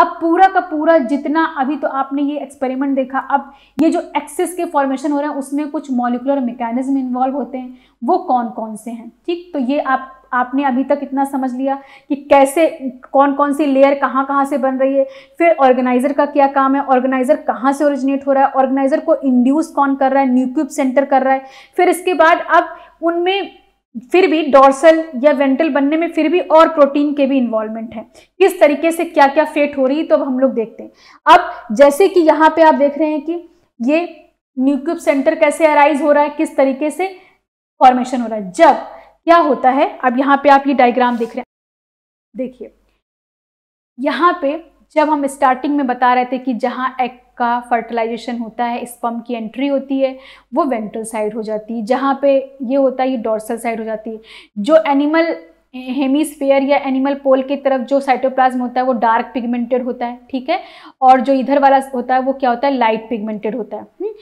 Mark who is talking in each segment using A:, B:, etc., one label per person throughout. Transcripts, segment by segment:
A: अब पूरा का पूरा जितना अभी तो आपने ये एक्सपेरिमेंट देखा अब ये जो एक्सेस के फॉर्मेशन हो रहे हैं उसमें कुछ मॉलिकुलर मैकेनिज्म इन्वॉल्व होते हैं वो कौन कौन से हैं ठीक तो ये आप आपने अभी तक इतना समझ लिया कि कैसे कौन कौन सी लेयर कहाँ कहाँ से बन रही है फिर ऑर्गेनाइजर का क्या काम है ऑर्गेनाइजर कहाँ से ओरिजिनेट हो रहा है ऑर्गेनाइजर को इंड्यूस कौन कर रहा है न्यूक्यूब सेंटर कर रहा है फिर इसके बाद अब उनमें फिर भी डोर्सल या वेंटल बनने में फिर भी और प्रोटीन के भी इन्वॉल्वमेंट है किस तरीके से क्या क्या फेट हो रही है तो अब हम लोग देखते हैं अब जैसे कि यहाँ पे आप देख रहे हैं कि ये न्यूक्यूब सेंटर कैसे अराइज हो रहा है किस तरीके से फॉर्मेशन हो रहा है जब क्या होता है अब यहाँ पे आप ये डायग्राम देख रहे हैं देखिए यहाँ पे जब हम स्टार्टिंग में बता रहे थे कि जहाँ एक का फर्टिलाइजेशन होता है स्पम की एंट्री होती है वो वेंट्रल साइड हो जाती है जहाँ पे ये होता है ये डॉर्सल साइड हो जाती है जो एनिमल हेमीस्फेयर या एनिमल पोल की तरफ जो साइटोप्लाज्म होता है वो डार्क पिगमेंटेड होता है ठीक है और जो इधर वाला होता है वो क्या होता है लाइट पिगमेंटेड होता है हम्म?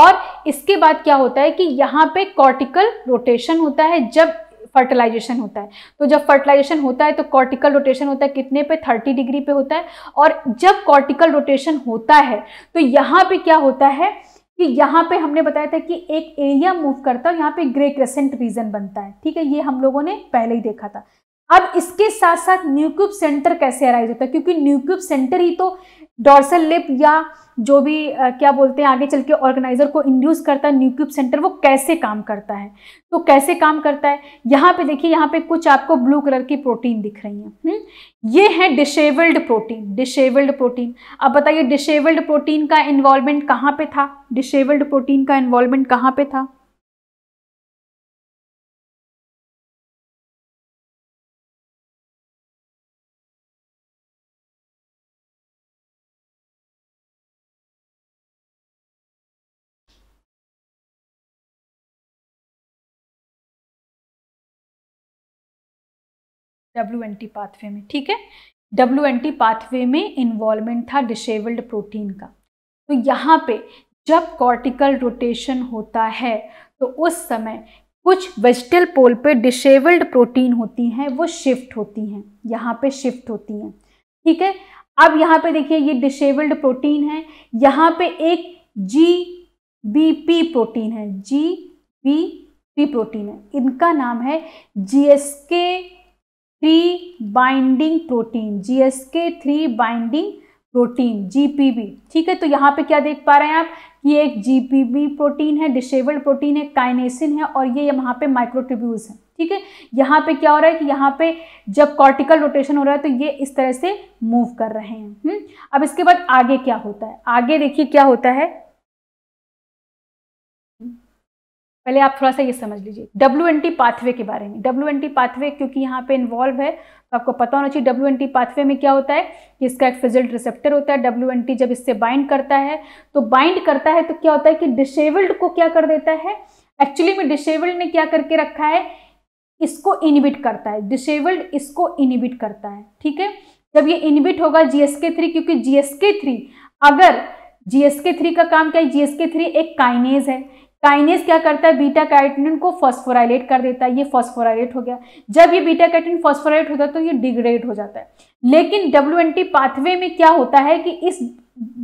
A: और इसके बाद क्या होता है कि यहाँ पे कॉर्टिकल रोटेशन होता है जब फर्टिलाइजेशन होता है तो जब फर्टिलाइजेशन होता है तो कॉर्टिकल रोटेशन होता है कितने पे थर्टी डिग्री पे होता है और जब कॉर्टिकल रोटेशन होता है तो यहाँ पे क्या होता है कि यहाँ पे हमने बताया था कि एक एरिया मूव करता है यहाँ पे ग्रे क्रेसेंट रीजन बनता है ठीक है ये हम लोगों ने पहले ही देखा था अब इसके साथ साथ न्यूक्यूब सेंटर कैसे अराइज होता है क्योंकि न्यूक्यूब सेंटर ही तो डॉर्सल लिप या जो भी आ, क्या बोलते हैं आगे चल के ऑर्गेनाइज़र को इंड्यूस करता है न्यूक्यूब सेंटर वो कैसे काम करता है तो कैसे काम करता है यहाँ पे देखिए यहाँ पे कुछ आपको ब्लू कलर की प्रोटीन दिख रही हैं हुँ? हम्म? ये है डिसेबल्ड प्रोटीन डिसेबल्ड प्रोटीन अब बताइए डिसेबल्ड प्रोटीन का इन्वॉल्वमेंट कहाँ पे था डिशेबल्ड प्रोटीन का इन्वॉल्वमेंट कहाँ पे था
B: डब्ल्यू एन टी पाथवे में ठीक है
A: डब्ल्यू एन टी पाथवे में इन्वॉल्वमेंट था डिसेबल्ड प्रोटीन का तो यहाँ पे जब कॉर्टिकल रोटेशन होता है तो उस समय कुछ वेजिटल पोल पे डिसेबल्ड प्रोटीन होती हैं वो शिफ्ट होती हैं यहाँ पे शिफ्ट होती हैं ठीक है अब यहाँ पे देखिए ये डिसेबल्ड प्रोटीन है यहाँ पे एक जी बी पी प्रोटीन है जी बी पी प्रोटीन है इनका नाम है G S K three binding protein G S K three binding protein GPB ठीक है तो यहाँ पे क्या देख पा रहे हैं आप ये एक जीपीबी प्रोटीन है डिसेबल्ड प्रोटीन है काइनेसिन है और ये यहाँ पे माइक्रोट्यूब्यूल्स है ठीक है यहाँ पे क्या हो रहा है कि यहाँ पे जब कॉर्टिकल रोटेशन हो रहा है तो ये इस तरह से मूव कर रहे हैं हुँ? हम्म, अब इसके बाद आगे क्या होता है आगे देखिए क्या होता है पहले आप थोड़ा सा ये समझ लीजिए डब्ल्यू एन टी पाथवे के बारे में डब्ल्यू एन टी पाथवे क्योंकि यहाँ पे इन्वॉल्व है तो आपको पता होना चाहिए डब्ल्यू एन टी पाथवे में क्या होता है कि इसका एक फिजल्ट रिसेप्टर होता है डब्ल्यू एन टी जब इससे बाइंड करता है तो बाइंड करता है तो क्या होता है कि डिसेबल्ड को क्या कर देता है एक्चुअली में डिसेबल्ड ने क्या करके रखा है इसको इनिबिट करता है डिसेबल्ड इसको इनिबिट करता है ठीक है जब ये इनिबिट होगा जीएसके थ्री क्योंकि जीएसके थ्री अगर जीएसके थ्री का काम क्या है जीएसके थ्री एक काइनेज है काइनेस क्या करता है बीटा कैटिन को फॉस्फोराइलेट कर देता है ये फॉस्फोराइलेट हो गया जब ये बीटा कैटिन फॉस्फोराइलेट होता है तो ये डिग्रेड हो जाता है लेकिन डब्ल्यू पाथवे में क्या होता है कि इस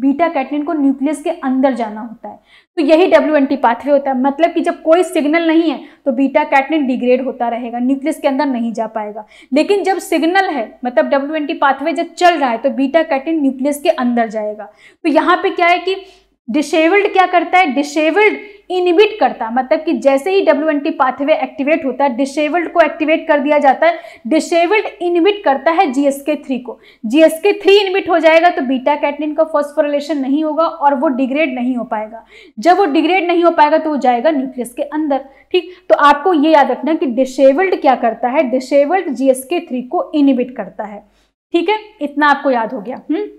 A: बीटा कैटिन को न्यूक्लियस के अंदर जाना होता है तो यही डब्ल्यू एन टी पाथवे होता है मतलब कि जब कोई सिग्नल नहीं है तो बीटा कैटिन डिग्रेड होता रहेगा न्यूक्लियस के अंदर नहीं जा पाएगा लेकिन जब सिग्नल है मतलब डब्ल्यू एन टी पाथवे जब चल रहा है तो बीटा कैटिन न्यूक्लियस के अंदर जाएगा तो यहाँ पे क्या है कि डिसेबल्ड क्या करता है डिसेबल्ड इनिबिट करता मतलब कि जैसे ही W N T pathway activate होता है डिसेबल्ड को एक्टिवेट कर दिया जाता है डिसेबल्ड इनिबिट करता है जीएसके थ्री को जीएसके थ्री इनिबिट हो जाएगा तो बीटा कैटनिन का फॉस्फोरिलेशन नहीं होगा और वो डिग्रेड नहीं हो पाएगा जब वो डिग्रेड नहीं हो पाएगा तो वो जाएगा न्यूक्लियस के अंदर ठीक तो आपको ये याद रखना कि डिसेबल्ड क्या करता है डिसेबल्ड जीएसके थ्री को इनिबिट करता है ठीक है इतना आपको याद हो गया हुँ? हम्म?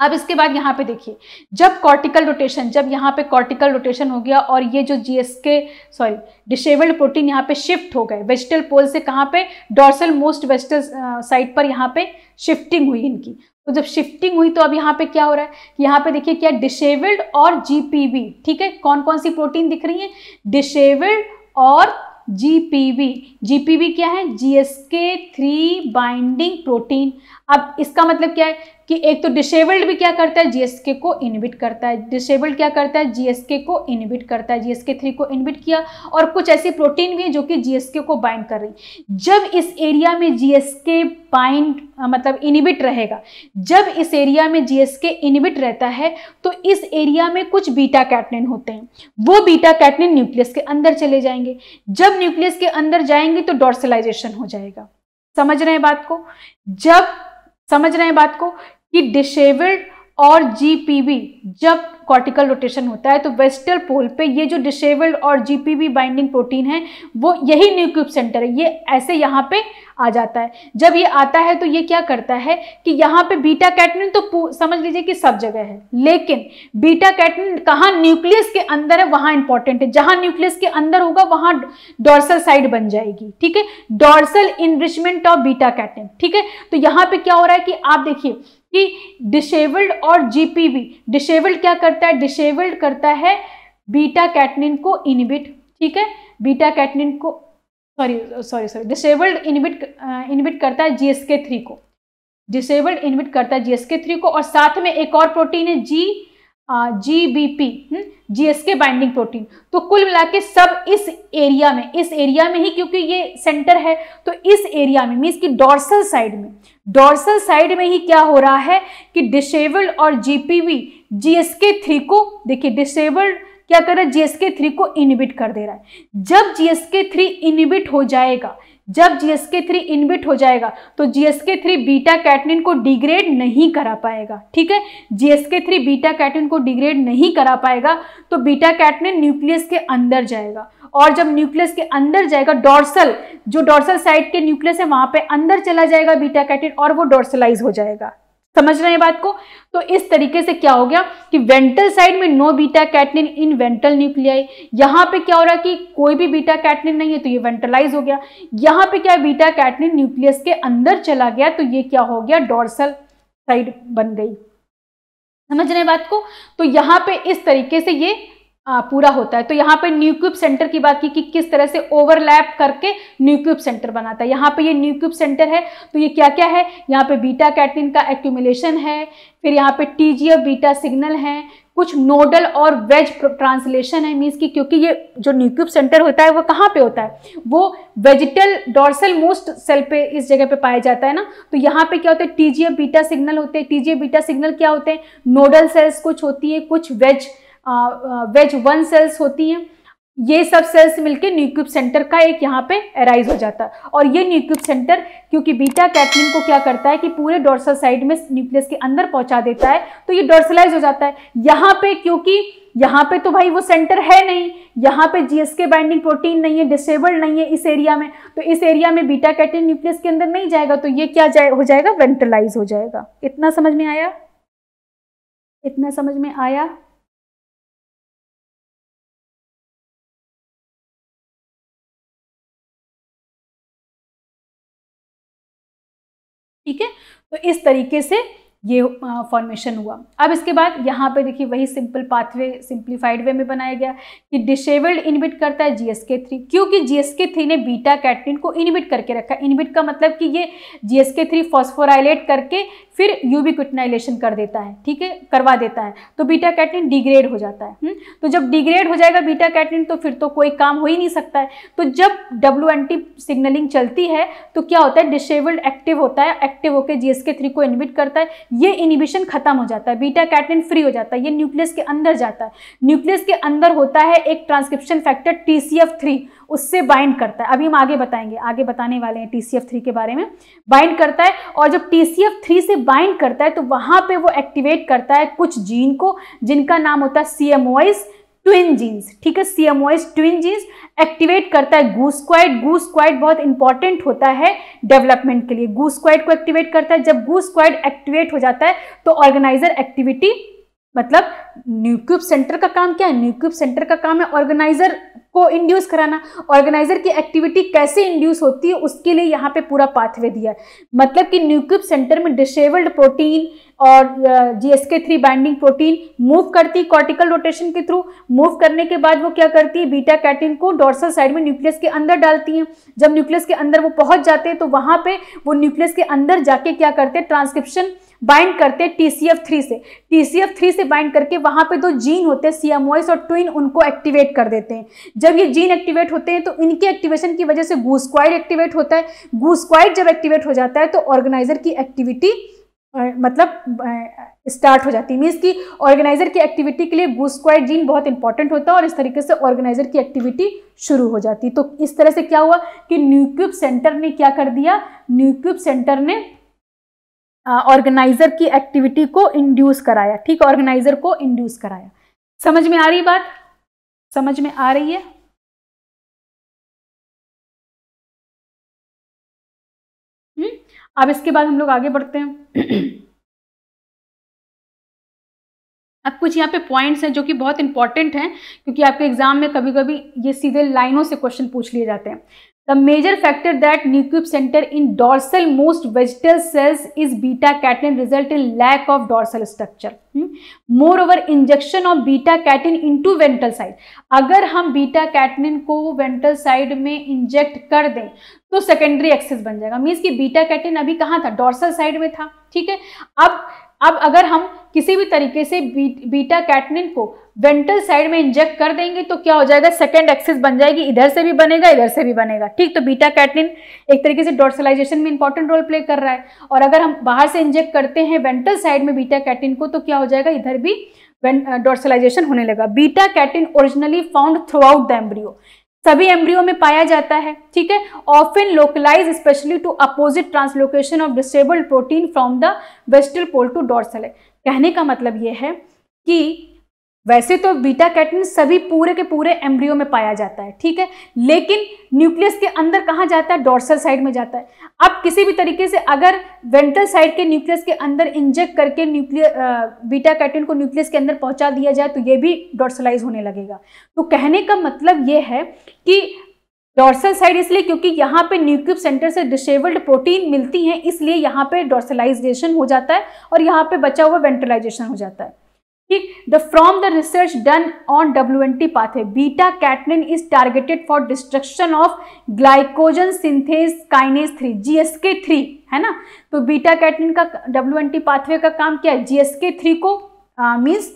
A: अब इसके बाद यहाँ पे देखिए जब कॉर्टिकल रोटेशन जब यहाँ पे कॉर्टिकल रोटेशन हो गया और ये जो जीएसके सॉरी डिसेबल्ड प्रोटीन यहाँ पे शिफ्ट हो गए वेजिटल पोल से कहाँ पे डॉर्सल मोस्ट वेजिटल साइड पर यहाँ पे शिफ्टिंग हुई इनकी तो जब शिफ्टिंग हुई तो अब यहाँ पे क्या हो रहा है यहाँ पे देखिए क्या डिसेबल्ड और जीपीवी ठीक है कौन कौन सी प्रोटीन दिख रही है डिसेबल्ड और जीपीवी जीपीवी क्या है जीएसके थ्री बाइंडिंग प्रोटीन अब इसका मतलब क्या है कि एक तो डिसेबल्ड भी क्या करता है जीएसके को इनबिट करता है डिसेबल्ड क्या करता है जीएसके को इनबिट करता है जीएसके थ्री को इनबिट किया और कुछ ऐसी प्रोटीन भी है जो कि जीएसके को बाइंड कर रही जब इस एरिया में जीएसके बाइंड मतलब इनबिट रहेगा जब इस एरिया में जीएसके इनिबिट रहता है तो इस एरिया में कुछ बीटा कैटनिन होते हैं वो बीटा कैटनिन न्यूक्लियस के अंदर चले जाएंगे जब न्यूक्लियस के अंदर जाएंगे तो डॉर्सलाइजेशन हो जाएगा समझ रहे हैं बात को जब समझ रहे हैं बात को कि डिसेबल्ड और जीपीवी जब कॉर्टिकल रोटेशन होता है तो वेस्टर्न पोल पे ये जो डिसेबल्ड और जीपीबी बाइंडिंग प्रोटीन है वो यही न्यूक्यूब सेंटर है ये ऐसे यहाँ पे आ जाता है जब ये आता है तो ये क्या करता है कि यहाँ पे बीटा कैटनिन तो समझ लीजिए कि सब जगह है लेकिन बीटा कैटनिन कहाँ न्यूक्लियस के अंदर है वहाँ इंपॉर्टेंट है जहाँ न्यूक्लियस के अंदर होगा वहाँ डॉर्सल साइड बन जाएगी ठीक है dorsal enrichment of beta catenin ठीक है तो यहाँ पे क्या हो रहा है कि आप देखिए कि डिसेबल्ड और जीपीवी डिसेबल्ड क्या करता है डिसेबल्ड करता है बीटा कैटनिन को इनिबिट ठीक है बीटा कैटनिन को sorry sorry sorry dishevelled inhibit inhibit करता है जीएसके थ्री को डिसेबल्ड इनिबिट करता है जीएसके थ्री को और साथ में एक और प्रोटीन है G G B GBP GSK binding protein तो कुल मिला के सब इस एरिया में इस एरिया में ही क्योंकि ये सेंटर है तो इस एरिया में मीन्स कि डॉर्सल साइड में डॉर्सल साइड में ही क्या हो रहा है कि डिसेबल्ड और जीपीवी जीएसके थ्री को देखिए डिसेबल्ड क्या कर रहा है जीएसके थ्री को इनिबिट कर दे रहा है जब जीएसके थ्री इनिबिट हो जाएगा जब जीएसके थ्री इनबिट हो जाएगा तो जीएसके थ्री बीटा कैटनिन को डिग्रेड नहीं करा पाएगा ठीक है जीएसके थ्री बीटा कैटनिन को डिग्रेड नहीं करा पाएगा तो बीटा कैटनिन न्यूक्लियस के अंदर जाएगा और जब न्यूक्लियस के अंदर जाएगा डॉर्सल जो डॉर्सल साइड के न्यूक्लियस है वहां पे अंदर चला जाएगा बीटा कैटिन और वो डॉर्सलाइज हो जाएगा समझ रहे हैं बात को तो इस तरीके से क्या हो गया कि वेंटल साइड में no beta catenin in ventral nuclei यहां पे क्या हो रहा है कि कोई भी बीटा कैटनिन नहीं है तो ये वेंटलाइज हो गया यहां पे क्या है बीटा कैटनिन न्यूक्लियस के अंदर चला गया तो ये क्या हो गया डोर्सल साइड बन गई समझ रहे हैं बात को तो यहां पर इस तरीके से ये पूरा होता है तो यहाँ पे न्यूक्यूब सेंटर की बात की कि किस तरह से ओवरलैप करके न्यूक्यूब सेंटर बनाता है यहाँ पे ये न्यूक्यूब सेंटर है तो ये क्या क्या है यहाँ पे बीटा कैटिन का एक्यूमुलेशन है फिर यहाँ पे टी बीटा सिग्नल है कुछ नोडल और वेज ट्रांसलेशन है मीन्स कि क्योंकि ये जो न्यूक्यूब सेंटर होता है वो कहाँ पे होता है वो वेजिटल डॉर्सल मोस्ट सेल पे इस जगह पे पाया जाता है ना तो यहाँ पे क्या होता है टीजीए बीटा सिग्नल होते हैं टीजीए बीटा सिग्नल क्या होते हैं नोडल सेल्स कुछ होती है कुछ वेज वेज वन सेल्स होती हैं ये सब सेल्स मिलके न्यूक्यूब सेंटर का एक यहाँ पे एराइज हो जाता है और ये न्यूक्यूब सेंटर क्योंकि बीटा कैटलिन को क्या करता है कि पूरे डोर्सल साइड में न्यूक्लियस के अंदर पहुंचा देता है तो ये डोर्सलाइज हो जाता है यहाँ पे क्योंकि यहाँ पे तो भाई वो सेंटर है नहीं यहाँ पे जीएसके बाइंडिंग प्रोटीन नहीं है डिसेबल्ड नहीं है इस एरिया में तो इस एरिया में बीटा कैटलिन न्यूक्लियस के अंदर नहीं जाएगा तो ये क्या जाए, हो जाएगा वेंट्रलाइज हो जाएगा इतना समझ में आया इतना समझ में आया
B: ठीक है तो इस
A: तरीके से ये फॉर्मेशन हुआ अब इसके बाद यहाँ पे देखिए वही सिंपल पाथवे सिंप्लीफाइड वे में बनाया गया कि डिसेबल्ड इनिबिट करता है जीएसके थ्री क्योंकि जीएसके थ्री ने बीटा कैटनिन को इनिबिट करके रखा इनिबिट का मतलब कि ये जीएसके थ्री फॉस्फोराइलेट करके फिर यूवी क्विटनाइलेशन कर देता है ठीक है करवा देता है तो बीटा कैटिन डिग्रेड हो जाता है हुँ? हम्म? तो जब डिग्रेड हो जाएगा बीटा कैटिन तो फिर तो कोई काम हो ही नहीं सकता है तो जब डब्ल्यू टी सिग्नलिंग चलती है तो क्या होता है डिसेबल्ड एक्टिव होता है एक्टिव होकर जीएसके थ्री को इनिबिट करता है ये इनिबिशन खत्म हो जाता है बीटा कैटिन फ्री हो जाता है ये न्यूक्लियस के अंदर जाता है न्यूक्लियस के अंदर होता है एक transcription factor T C F three उससे बाइंड करता है अभी हम आगे बताएंगे आगे बताने वाले हैं टी सी एफ थ्री के बारे में बाइंड करता है और जब टी सी एफ थ्री से बाइंड करता है तो वहां पे वो एक्टिवेट करता है कुछ जीन को जिनका नाम होता है सी ट्विन जीन्स ठीक है सी ट्विन जीन्स एक्टिवेट करता है गूसक्वाइड गूसक्वाइड बहुत इंपॉर्टेंट होता है डेवलपमेंट के लिए गूसक्वाइड को एक्टिवेट करता है जब गूसक्वाइड एक्टिवेट हो जाता है तो ऑर्गेनाइजर एक्टिविटी मतलब न्यूक्यूब सेंटर का काम क्या है न्यूक्यूब सेंटर का काम है ऑर्गेनाइजर को इंड्यूस कराना ऑर्गेनाइजर की एक्टिविटी कैसे इंड्यूस होती है उसके लिए यहाँ पे पूरा पाथवे दिया है मतलब कि न्यूक्यूब सेंटर में डिसेबल्ड प्रोटीन और G S K three binding protein move करती कॉर्टिकल रोटेशन के थ्रू मूव करने के बाद वो क्या करती है बीटा कैटिन को डॉर्सल साइड में न्यूक्लियस के अंदर डालती हैं जब न्यूक्लियस के अंदर वो पहुंच जाते हैं तो वहां पे वो न्यूक्लियस के अंदर जाके क्या करते हैं ट्रांसक्रिप्शन बाइंड करते हैं टी सी एफ थ्री से टी सी एफ थ्री से बाइंड करके वहाँ पे दो जीन होते हैं सी एम सीएमओएस और ट्विन उनको एक्टिवेट कर देते हैं जब ये जीन एक्टिवेट होते हैं तो इनके एक्टिवेशन की वजह से गूस्क्वाइड एक्टिवेट होता है गूस्क्वाइड जब एक्टिवेट हो जाता है तो ऑर्गेनाइजर की एक्टिविटी मतलब स्टार्ट हो जाती है मीन्स कि ऑर्गेनाइजर की एक्टिविटी के लिए गूस्क्वाइड जीन बहुत इंपॉर्टेंट होता है और इस तरीके से ऑर्गेनाइजर की एक्टिविटी शुरू हो जाती तो इस तरह से क्या हुआ कि न्यूक्यूब सेंटर ने क्या कर दिया न्यूक्यूब सेंटर ने ऑर्गेनाइजर की एक्टिविटी को इंड्यूस कराया ठीक ऑर्गेनाइजर को इंड्यूस कराया समझ में
C: आ रही बात समझ में आ रही है हम्म, अब इसके बाद हम लोग आगे बढ़ते
B: हैं
C: अब कुछ यहाँ पे पॉइंट्स हैं जो कि बहुत
A: इंपॉर्टेंट हैं क्योंकि आपके एग्जाम में कभी कभी ये सीधे लाइनों से क्वेश्चन पूछ लिए जाते हैं the major factor that Nieuwkoop centre in dorsal most vegetal cells is beta catenin result in lack of dorsal structure moreover injection of beta catenin in to ventral side अगर हम beta catenin को वेंटल side में inject कर दें तो secondary access बन जाएगा means की बीटा कैटिन अभी कहाँ था डॉर्सल साइड में था ठीक है अब अब अगर हम किसी भी तरीके से बीटा कैटनिन को वेंटल साइड में इंजेक्ट कर देंगे तो क्या हो जाएगा सेकेंड एक्सेस बन जाएगी इधर से भी बनेगा इधर से भी बनेगा ठीक तो बीटा कैटनिन एक तरीके से डॉर्सलाइजेशन में इंपॉर्टेंट रोल प्ले कर रहा है और अगर हम बाहर से इंजेक्ट करते हैं वेंटल साइड में बीटा कैटिन को तो क्या हो जाएगा इधर भी डोर्सलाइजेशन होने लगा beta catenin originally found throughout the embryo सभी एम्ब्रियो में पाया जाता है ठीक है often localise specially to opposite translocation of dishevelled protein from the vegetal pole to dorsal कहने का मतलब यह है कि वैसे तो बीटा कैटन सभी पूरे के पूरे एम्ब्रियो में पाया जाता है ठीक है लेकिन न्यूक्लियस के अंदर कहाँ जाता है डॉर्सल साइड में जाता है आप किसी भी तरीके से अगर वेंट्रल साइड के न्यूक्लियस के अंदर इंजेक्ट करके न्यूक्लियर बीटा कैटिन को न्यूक्लियस के अंदर पहुंचा दिया जाए तो ये भी डॉर्सलाइज होने लगेगा तो कहने का मतलब ये है कि डॉर्सल साइड इसलिए क्योंकि यहाँ पे न्यूक्लियस सेंटर से डिसेबल्ड प्रोटीन मिलती हैं इसलिए यहाँ पे डॉर्सलाइजेशन हो जाता है और यहाँ पे बचा हुआ वेंट्रलाइजेशन हो जाता है ठीक the from the research done on W N T pathway beta catenin is targeted for destruction of glycogen synthase kinase three GSK three है ना तो बीटा कैटनिन का डब्ल्यू एन टी पाथवे का काम क्या है जीएसके थ्री को मीन्स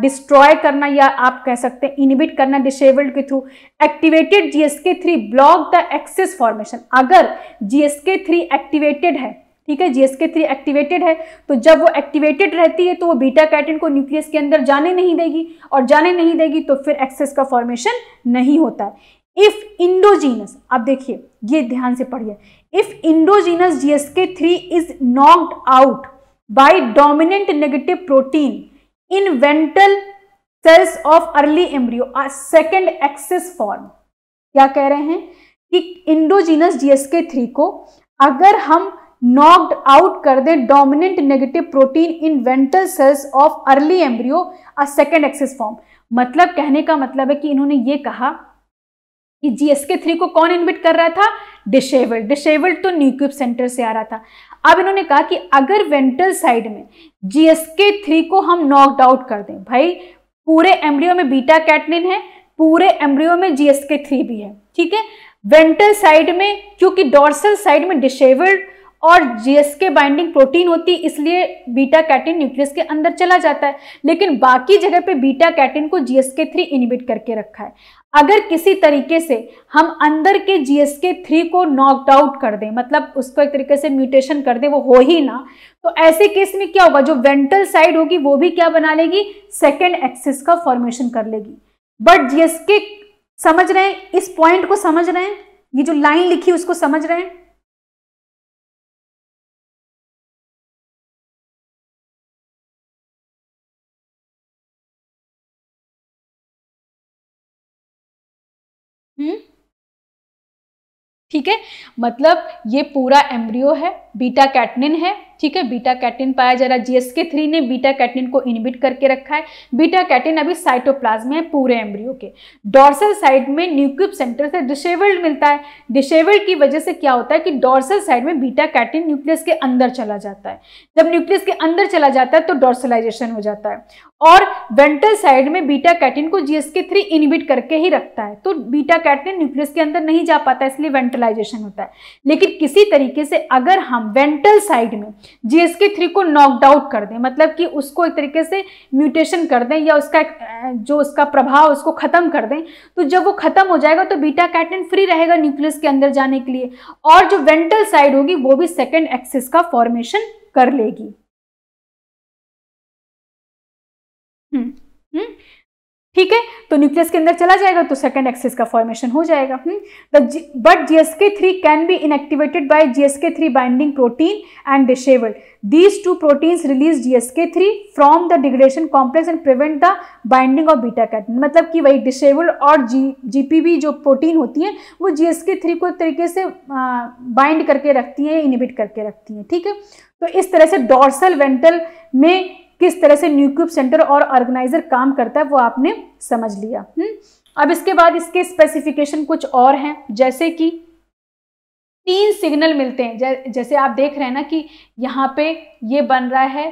A: डिस्ट्रॉय करना या आप कह सकते हैं इनिबिट करना डिसेबल्ड के through activated GSK three block the axis formation अगर जीएसके थ्री एक्टिवेटेड है ठीक है जीएसके थ्री एक्टिवेटेड है तो जब वो एक्टिवेटेड रहती है तो वो बीटा कैटन को न्यूक्लियस के अंदर जाने नहीं देगी और जाने नहीं देगी तो फिर एक्सेस का फॉर्मेशन नहीं होता है इफ़ इंडोजीनस आप देखिए ये ध्यान से पढ़िए if endogenous GSK three is knocked out by dominant negative protein in ventral cells of early embryo a second axis form क्या कह रहे हैं कि इंडोजीनस जीएसके थ्री को अगर हम नॉक्ड आउट कर दे dominant negative protein in ventral cells of early embryo a second axis form मतलब कहने का मतलब है कि इन्होंने ये कहा कि जीएसके थ्री को कौन इन्विट कर रहा था डिशेबल्ड डिशेबल्ड तो न्यूक्यूब सेंटर से आ रहा था अब इन्होंने कहा कि अगर वेंटल साइड में जीएसके थ्री को हम नॉक्ड आउट कर दें भाई पूरे एम्ब्रियो में बीटा कैटनिन है पूरे एम्ब्रियो में जीएसके थ्री भी है ठीक है वेंटल साइड में क्योंकि डोर्सल साइड में डिसेबल्ड और जीएसके बाइंडिंग प्रोटीन होती है इसलिए बीटा कैटिन न्यूक्लियस के अंदर चला जाता है लेकिन बाकी जगह पे बीटा कैटिन को जीएसके थ्री इनिबिट करके रखा है अगर किसी तरीके से हम अंदर के जीएसके थ्री को नॉकड आउट कर दें मतलब उसको एक तरीके से म्यूटेशन कर दें वो हो ही ना तो ऐसे केस में क्या होगा जो वेंटल साइड होगी वो भी क्या बना लेगी सेकेंड एक्सिस का फॉर्मेशन कर लेगी बट जीएसके समझ रहे हैं इस पॉइंट को समझ रहे हैं ये जो लाइन
B: लिखी उसको समझ रहे हैं
A: ठीक है मतलब ये पूरा एम्ब्रियो है बीटा कैटनिन है ठीक है बीटा कैटिन पाया जा रहा है जीएसके थ्री ने बीटा कैटिन को इनहिबिट करके रखा है बीटा कैटिन अभी साइटोप्लाज्म में है पूरे एम्ब्रियो के डॉर्सल साइड में न्यूक्यूब सेंटर से डिसेबल्ड मिलता है डिसेबल्ड की वजह से क्या होता है कि डॉर्सल साइड में बीटा कैटिन न्यूक्लियस के अंदर चला जाता है जब न्यूक्लियस के अंदर चला जाता है तो डॉर्सलाइजेशन हो जाता है और वेंटल साइड में बीटा कैटिन को जीएसके थ्री इनहिबिट करके ही रखता है तो बीटा कैटिन न्यूक्लियस के अंदर नहीं जा पाता इसलिए वेंटलाइजेशन होता है लेकिन किसी तरीके से अगर हम वेंटल साइड में जीएसके थ्री को नॉकड आउट कर दें मतलब कि उसको एक तरीके से म्यूटेशन कर दें या उसका जो उसका प्रभाव उसको ख़त्म कर दें तो जब वो ख़त्म हो जाएगा तो बीटा कैटन फ्री रहेगा न्यूक्लियस के अंदर जाने के लिए और जो वेंटल साइड होगी वो भी सेकेंड एक्सिस का फॉर्मेशन कर लेगी
B: हुँ, हम्म, हुँ? हम्म।
C: ठीक
A: है तो न्यूक्लियस के अंदर चला जाएगा तो सेकंड एक्सिस का फॉर्मेशन हो जाएगा but GSK three can be inactivated by GSK three binding protein and dishevelled these two proteins release GSK three from the degradation complex and prevent the binding of beta catenin मतलब कि वही डिशेबल्ड और जी जीपीबी जो protein होती है वो GSK three को तरीके से बाइंड करके रखती है इनिबिट करके रखती है ठीक है तो इस तरह से डॉर्सल वेंटल में किस तरह से न्यूक्यूब सेंटर और ऑर्गेनाइजर काम करता है वो आपने समझ लिया हुँ? हम्म, अब इसके बाद इसके स्पेसिफिकेशन कुछ और हैं जैसे कि तीन सिग्नल मिलते हैं जैसे आप देख रहे हैं ना कि यहाँ पे ये बन रहा है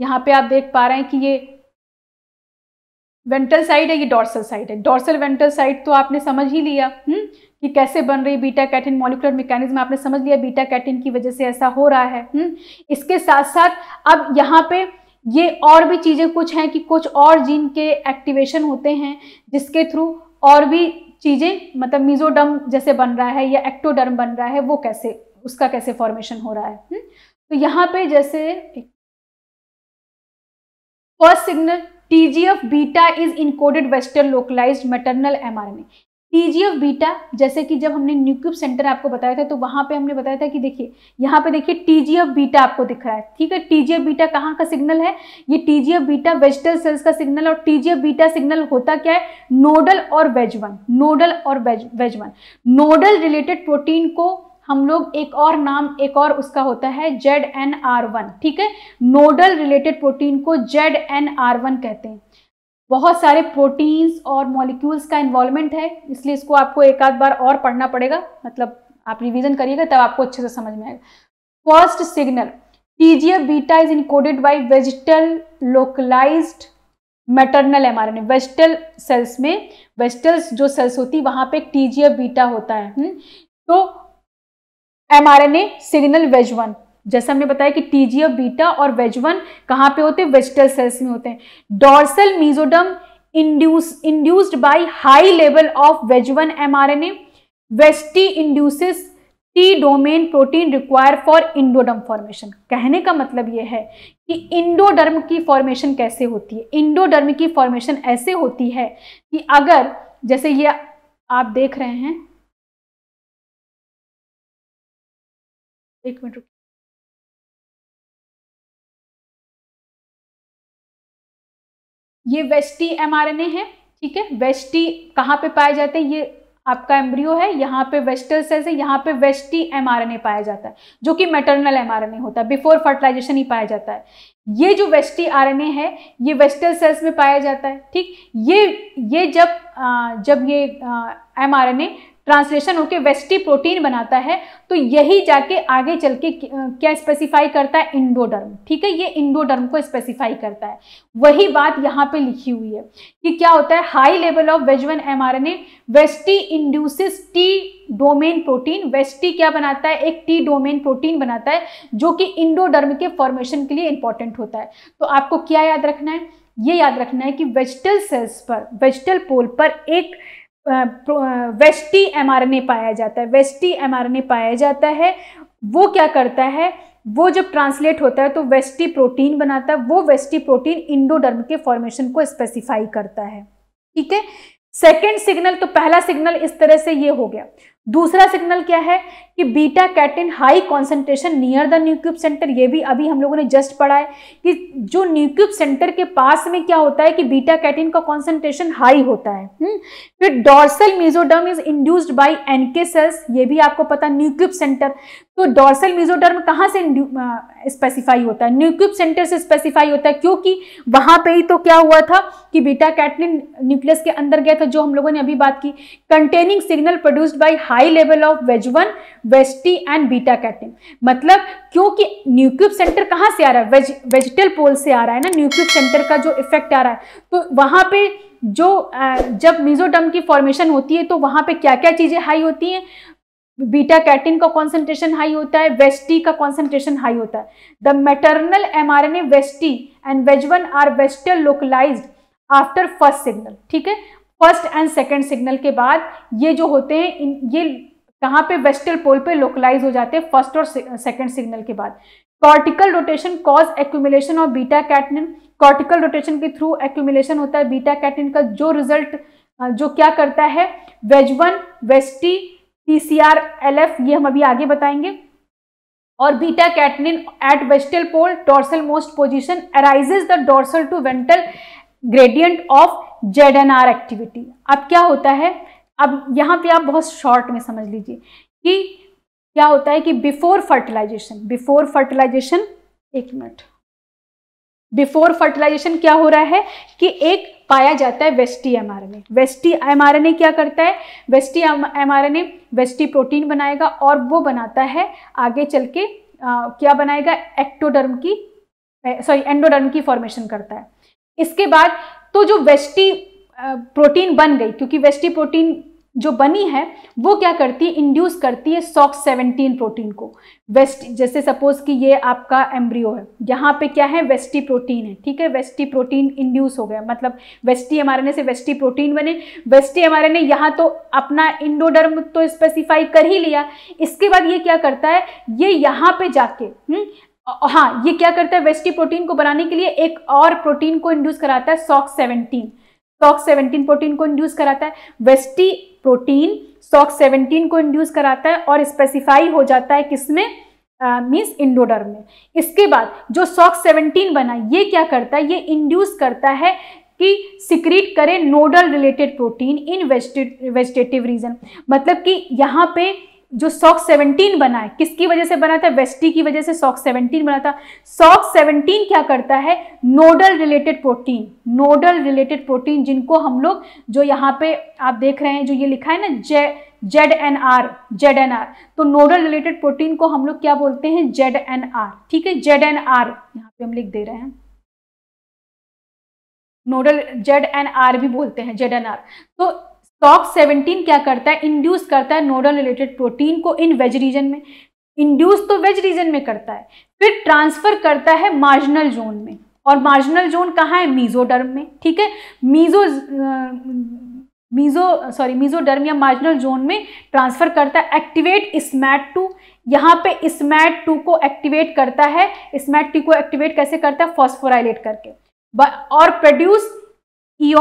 A: यहाँ पे आप देख पा रहे हैं कि ये वेंटल साइड है ये डॉर्सल साइड है डॉर्सल वेंटल साइड तो आपने समझ ही लिया हुँ? हम्म, कि कैसे बन रही बीटा कैटिन मॉलिकुलर मैकेनिज्म आपने समझ लिया बीटा कैटिन की वजह से ऐसा हो रहा है हुँ? हम्म। इसके साथ साथ अब यहाँ पे ये और भी चीज़ें कुछ हैं कि कुछ और जीन के एक्टिवेशन होते हैं जिसके थ्रू और भी चीज़ें मतलब मीजोडर्म जैसे बन रहा है या एक्टोडर्म बन रहा है वो कैसे उसका कैसे फॉर्मेशन हो रहा है हम्म? तो यहाँ पे जैसे first signal TGF beta is encoded western localised maternal mRNA of beta जैसे कि जब हमने न्यूक्यूब सेंटर आपको बताया था तो वहाँ पे हमने बताया था कि देखिए यहाँ पे देखिए ऑफ बीटा आपको दिख रहा है ठीक है ऑफ बीटा कहाँ का सिग्नल है ये ऑफ बीटा वेजिटल सेल्स का सिग्नल और ऑफ बीटा सिग्नल होता क्या है नोडल और वेज वन नोडल और veg veg one nodal related protein को हम लोग एक और नाम एक और उसका होता है जेड एन आर वन ठीक है नोडल रिलेटेड प्रोटीन को जेड एन आर वन कहते हैं बहुत सारे प्रोटीन्स और मॉलिक्यूल्स का इन्वॉल्वमेंट है इसलिए इसको आपको एक आध बार और पढ़ना पड़ेगा मतलब आप रिवीजन करिएगा तब आपको अच्छे से समझ में आएगा first signal TGF beta is encoded by vegetal localised maternal a vegetal cells में वेजिटल्स जो सेल्स होती है वहां पे टीजीएफ बीटा होता है हुँ? हम्म, तो ए सिग्नल वेज वन जैसे हमने बताया कि टीजीएफ बीटा और वेज वन कहाँ पे होते हैं वेजिटल सेल्स में होते हैं dorsal mesoderm induce induced by high level of veg one M veg one mRNA VegT induces T domain protein require for endoderm formation कहने का मतलब यह है कि इंडोडर्म की फॉर्मेशन कैसे होती है इंडोडर्म की फॉर्मेशन ऐसे होती है कि अगर जैसे ये आप देख रहे हैं
B: एक मिनट ये वेस्टी एमआरएनए है
C: ठीक
A: है वेस्टी कहाँ पे पाए जाते हैं ये आपका एम्ब्रियो है यहाँ पे वेस्टल सेल्स है यहाँ पे वेस्टी एमआरएनए पाया जाता है जो कि मेटरनल एमआरएनए होता है बिफोर फर्टिलाइजेशन ही पाया जाता है ये जो वेस्टी आरएनए है ये वेस्टल सेल्स में पाया जाता है ठीक ये ये जब आ, जब ये एमआरएनए ट्रांसलेशन होकर वेस्टी प्रोटीन बनाता है तो यही जाके आगे चल के क्या स्पेसिफाई करता है इंडोडर्म ठीक है ये इंडोडर्म को स्पेसिफाई करता है वही बात यहाँ पे लिखी हुई है कि क्या होता है high level of veg one M R N A VegT induces T domain protein VegT क्या बनाता है एक टी डोमेन प्रोटीन बनाता है जो कि इंडोडर्म के फॉर्मेशन के लिए इंपॉर्टेंट होता है तो आपको क्या याद रखना है ये याद रखना है कि वेजिटल सेल्स पर वेजिटल पोल पर एक वेस्टी एमआरएनए पाया जाता है वेस्टी एमआरएनए पाया जाता है वो क्या करता है वो जब ट्रांसलेट होता है तो वेस्टी प्रोटीन बनाता है वो वेस्टी प्रोटीन इंडोडर्म के फॉर्मेशन को स्पेसिफाई करता है ठीक है सेकेंड सिग्नल तो पहला सिग्नल इस तरह से ये हो गया दूसरा सिग्नल क्या है कि beta catenin high concentration near the Nieuwkoop centre ये भी अभी हम लोगों ने जस्ट पढ़ा है कि जो न्यूक्यूब सेंटर के पास में क्या होता है कि बीटा कैटिन का कॉन्सेंट्रेशन हाई होता है हुँ? हम्म, फिर dorsal mesoderm is induced by NK cells ये भी आपको पता न्यूक्यूब सेंटर तो डॉर्सल मेजोडर्म कहाँ से स्पेसिफाई होता है न्यूक्यूब सेंटर से स्पेसिफाई होता है क्योंकि वहां पर ही तो क्या हुआ था कि बीटा कैटिन न्यूक्लियस के अंदर गया था जो हम लोगों ने अभी बात की containing signal produced by high level of veg one VegT and beta catenin मतलब क्योंकि न्यूक्यूब सेंटर कहाँ से आ रहा है वेज वेजिटेबल पोल से आ रहा है ना न्यूक्यूब सेंटर का जो इफेक्ट आ रहा है तो वहाँ पे जो जब मीजोडम की फॉर्मेशन होती है तो वहाँ पे क्या क्या चीज़ें हाई होती हैं बीटा कैटिन का कॉन्सेंट्रेशन हाई होता है वेस्टी का कॉन्सेंट्रेशन हाई होता है the maternal M R N A VegT and veg one are vegetal localise after first signal ठीक है फर्स्ट एंड सेकेंड सिग्नल के बाद ये जो होते हैं ये कहाँ पे वेस्टल पोल पे लोकलाइज हो जाते हैं फर्स्ट और सेकेंड सिग्नल के बाद cortical rotation cause accumulation of beta catenin cortical rotation के थ्रू एक्यूमुलेशन होता है बीटा कैटनिन का जो रिजल्ट जो क्या करता है veg one VegT T C R L F ये हम अभी आगे बताएंगे और beta catenin at vegetal pole dorsal most position arises the dorsal to ventral gradient of Z N R activity अब क्या होता है अब यहाँ पे आप बहुत शॉर्ट में समझ लीजिए कि क्या होता है कि बिफोर फर्टिलाइजेशन बिफोर फर्टिलाइजेशन एक मिनट बिफोर फर्टिलाइजेशन क्या हो रहा है कि एक पाया जाता है VegT M R N A VegT M R N A क्या करता है VegT M R N A VegT protein बनाएगा और वो बनाता है आगे चल के आ, क्या बनाएगा एक्टोडर्म की सॉरी एंडोडर्म की फॉर्मेशन करता है इसके बाद तो जो वेस्टी प्रोटीन बन गई क्योंकि वेस्टी प्रोटीन जो बनी है वो क्या करती है इंड्यूस करती है सॉक्स सेवनटीन प्रोटीन को वेस्ट जैसे सपोज कि ये आपका एम्ब्रियो है यहाँ पे क्या है वेस्टी प्रोटीन है ठीक है वेस्टी प्रोटीन इंड्यूस हो गया मतलब वेस्टी एमआरएनए से वेस्टी प्रोटीन बने वेस्टी एमआरएनए यहाँ तो अपना इंडोडर्म तो स्पेसिफाई कर ही लिया इसके बाद ये क्या करता है ये यहाँ पे जाके हम्म, हाँ ये क्या करता है वेस्टी प्रोटीन को बनाने के लिए एक और प्रोटीन को इंड्यूस कराता है Sox seventeen Sox seventeen protein को इंड्यूस कराता है वेस्टी प्रोटीन सॉक्स सेवनटीन को इंड्यूस कराता है और स्पेसिफाई हो जाता है किसमें मीन्स इंडोडर में इसके बाद जो सॉक्स सेवनटीन बना ये क्या करता है ये इंड्यूस करता है कि सिक्रीट करें nodal related protein in vegetative region मतलब कि यहाँ पे जो सॉक्स 17 बना है किसकी वजह से बना था वेस्टी की वजह से सॉक्स 17 बना था सॉक्स 17 क्या करता है nodal related protein nodal related protein जिनको हम लोग जो यहाँ पे आप देख रहे हैं जो ये लिखा है ना J Z N R Z N R तो नोडल रिलेटेड प्रोटीन को हम लोग क्या बोलते हैं जेड एन आर ठीक है जेड एन आर यहाँ पे हम लिख दे रहे हैं नोडल जेड एन आर भी बोलते हैं जेड एन आर तो टॉक सेवनटीन क्या करता है इंड्यूस करता है नोडल रिलेटेड प्रोटीन को इन वेज रीजन में इंड्यूस तो वेज रीजन में करता है फिर ट्रांसफर करता है मार्जिनल जोन में और मार्जिनल जोन कहाँ है मीजोडर्म में ठीक है मीजो मीजो सॉरी मीजोडर्म या मार्जिनल जोन में ट्रांसफर करता है एक्टिवेट स्मैट टू यहाँ पे स्मैट टू को एक्टिवेट करता है स्मैट टू को एक्टिवेट कैसे करता है फॉस्फोराइलेट करके और produce um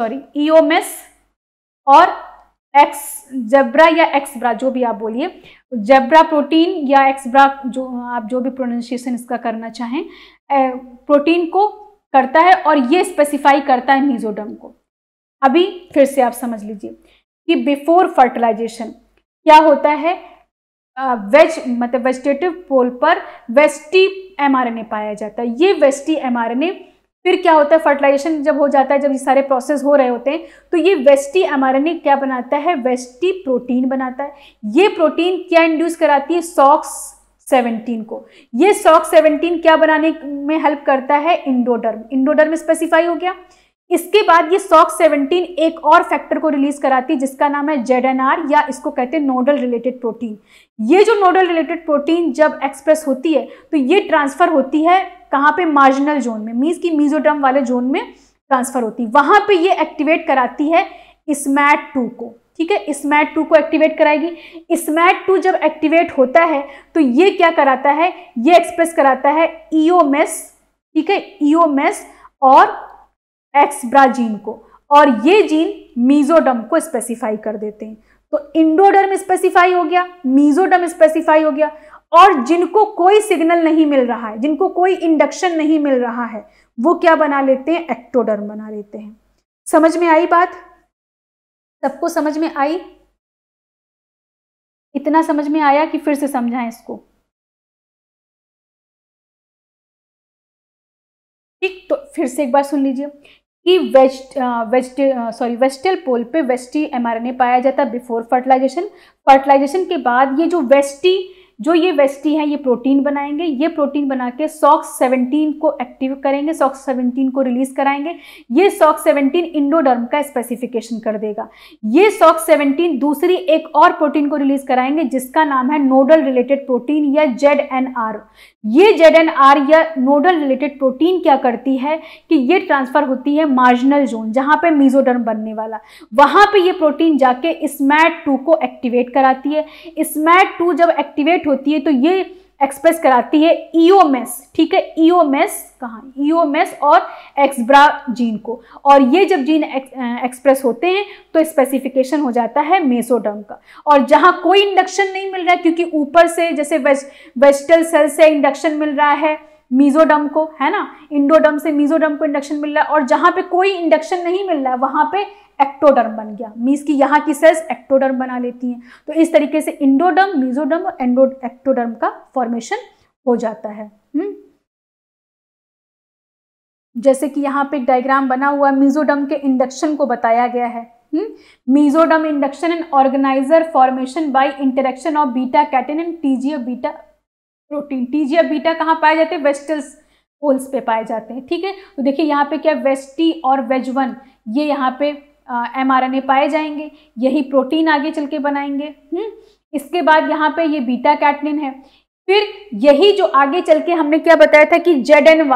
A: sorry Eomes e और एक्स जेब्रा या एक्सब्रा जो भी आप बोलिए जेब्रा प्रोटीन या एक्सब्रा जो आप जो भी प्रोनाउंसिएशन इसका करना चाहें प्रोटीन को करता है और ये स्पेसिफाई करता है मीजोडम को अभी फिर से आप समझ लीजिए कि बिफोर फर्टिलाइजेशन क्या होता है वेज मतलब वेजिटेटिव पोल पर वेस्टी एमआरएनए पाया जाता है ये वेस्टी एमआरएनए आर फिर क्या होता है फर्टिलाइजेशन जब हो जाता है जब ये सारे प्रोसेस हो रहे होते हैं तो ये वेस्टी एम क्या बनाता है वेस्टी प्रोटीन बनाता है ये प्रोटीन क्या इंड्यूस कराती है सॉक्स 17 को ये सॉक्स 17 क्या बनाने में हेल्प करता है इंडोडर्म इंडोडर्म स्पेसिफाई हो गया इसके बाद ये सॉक 17 एक और फैक्टर को रिलीज कराती है जिसका नाम है जेड या इसको कहते हैं नोडल रिलेटेड प्रोटीन ये जो नोडल रिलेटेड प्रोटीन जब एक्सप्रेस होती है तो ये ट्रांसफर होती है कहाँ पे मार्जिनल जोन में मीन्स की मीजोड्रम वाले जोन में ट्रांसफर होती है वहां पे ये एक्टिवेट कराती है स्मैट टू को ठीक है स्मैट टू को एक्टिवेट कराएगी स्मैट टू जब एक्टिवेट होता है तो ये क्या कराता है ये एक्सप्रेस कराता है ईओमेस ठीक है ईओमेस और एक्सब्रा जीन को और ये जीन मीजोडम को स्पेसिफाई कर देते हैं तो इंडोडर्म स्पेसिफाई हो गया मीजोडम स्पेसिफाई हो गया और जिनको कोई सिग्नल नहीं मिल रहा है जिनको कोई इंडक्शन नहीं मिल रहा है वो क्या बना लेते हैं एक्टोडर्म बना लेते हैं समझ
C: में आई बात सबको समझ में आई इतना समझ में आया कि फिर से समझाएं इसको
A: ठीक तो फिर से एक बार सुन लीजिए कि west west sorry vegetal pole पे वेस्टी एमआरएनए पाया जाता है बिफोर फर्टिलाइजेशन फर्टिलाइजेशन के बाद ये जो वेस्टी जो ये वेस्टी हैं ये प्रोटीन बनाएंगे ये प्रोटीन बना के सॉक्स सेवनटीन को एक्टिव करेंगे सॉक्स सेवनटीन को रिलीज कराएंगे ये सॉक्स सेवनटीन इंडोडर्म का स्पेसिफिकेशन कर देगा ये सॉक्स सेवनटीन दूसरी एक और प्रोटीन को रिलीज कराएंगे जिसका नाम है नोडल रिलेटेड प्रोटीन या जेड एन आर ये जेड एन आर या नोडल रिलेटेड प्रोटीन क्या करती है कि ये ट्रांसफर होती है मार्जिनल जोन जहाँ पे मीजोडर्म बनने वाला वहाँ पे ये प्रोटीन जाके स्मैट टू को एक्टिवेट कराती है स्मैट टू जब एक्टिवेट होती है तो ये एक्सप्रेस कराती है ईओमेस e ठीक है ईओमेस e कहाँ ईओमेस e और एक्सब्रा जीन को और ये जब जीन एक्सप्रेस होते हैं तो स्पेसिफिकेशन हो जाता है मेसोडर्म का और जहाँ कोई इंडक्शन नहीं मिल रहा है क्योंकि ऊपर से जैसे वेज वेजिटल सेल से इंडक्शन मिल रहा है मीजोडम को है ना इंडोडम से मीजोडम को इंडक्शन मिल रहा है और जहां पे कोई इंडक्शन नहीं मिल रहा है वहां पे एक्टोडर्म बन गया मीज की यहाँ की सेल्स एक्टोडर्म बना लेती हैं तो इस तरीके से इंडोडर्म मीजोडर्म और एंडो एक्टोडर्म का फॉर्मेशन हो जाता है हुँ? हम्म? जैसे कि यहाँ पे एक डायग्राम बना हुआ है मीजोडम के इंडक्शन को बताया गया है hmm? Mesoderm induction and organiser formation by interaction of beta catenin and TG beta protein TGF beta कहाँ पाए जाते हैं वेस्टल्स पोल्स पे पाए जाते हैं ठीक है तो देखिए यहाँ पे क्या वेस्टी और वेज वन ये यहाँ पे एम आर एन ए पाए जाएंगे यही प्रोटीन आगे चल के बनाएंगे हुँ? हम्म? इसके बाद यहाँ पे ये बीटा कैटनिन है फिर यही जो आगे चल के हमने क्या बताया था कि जेड एन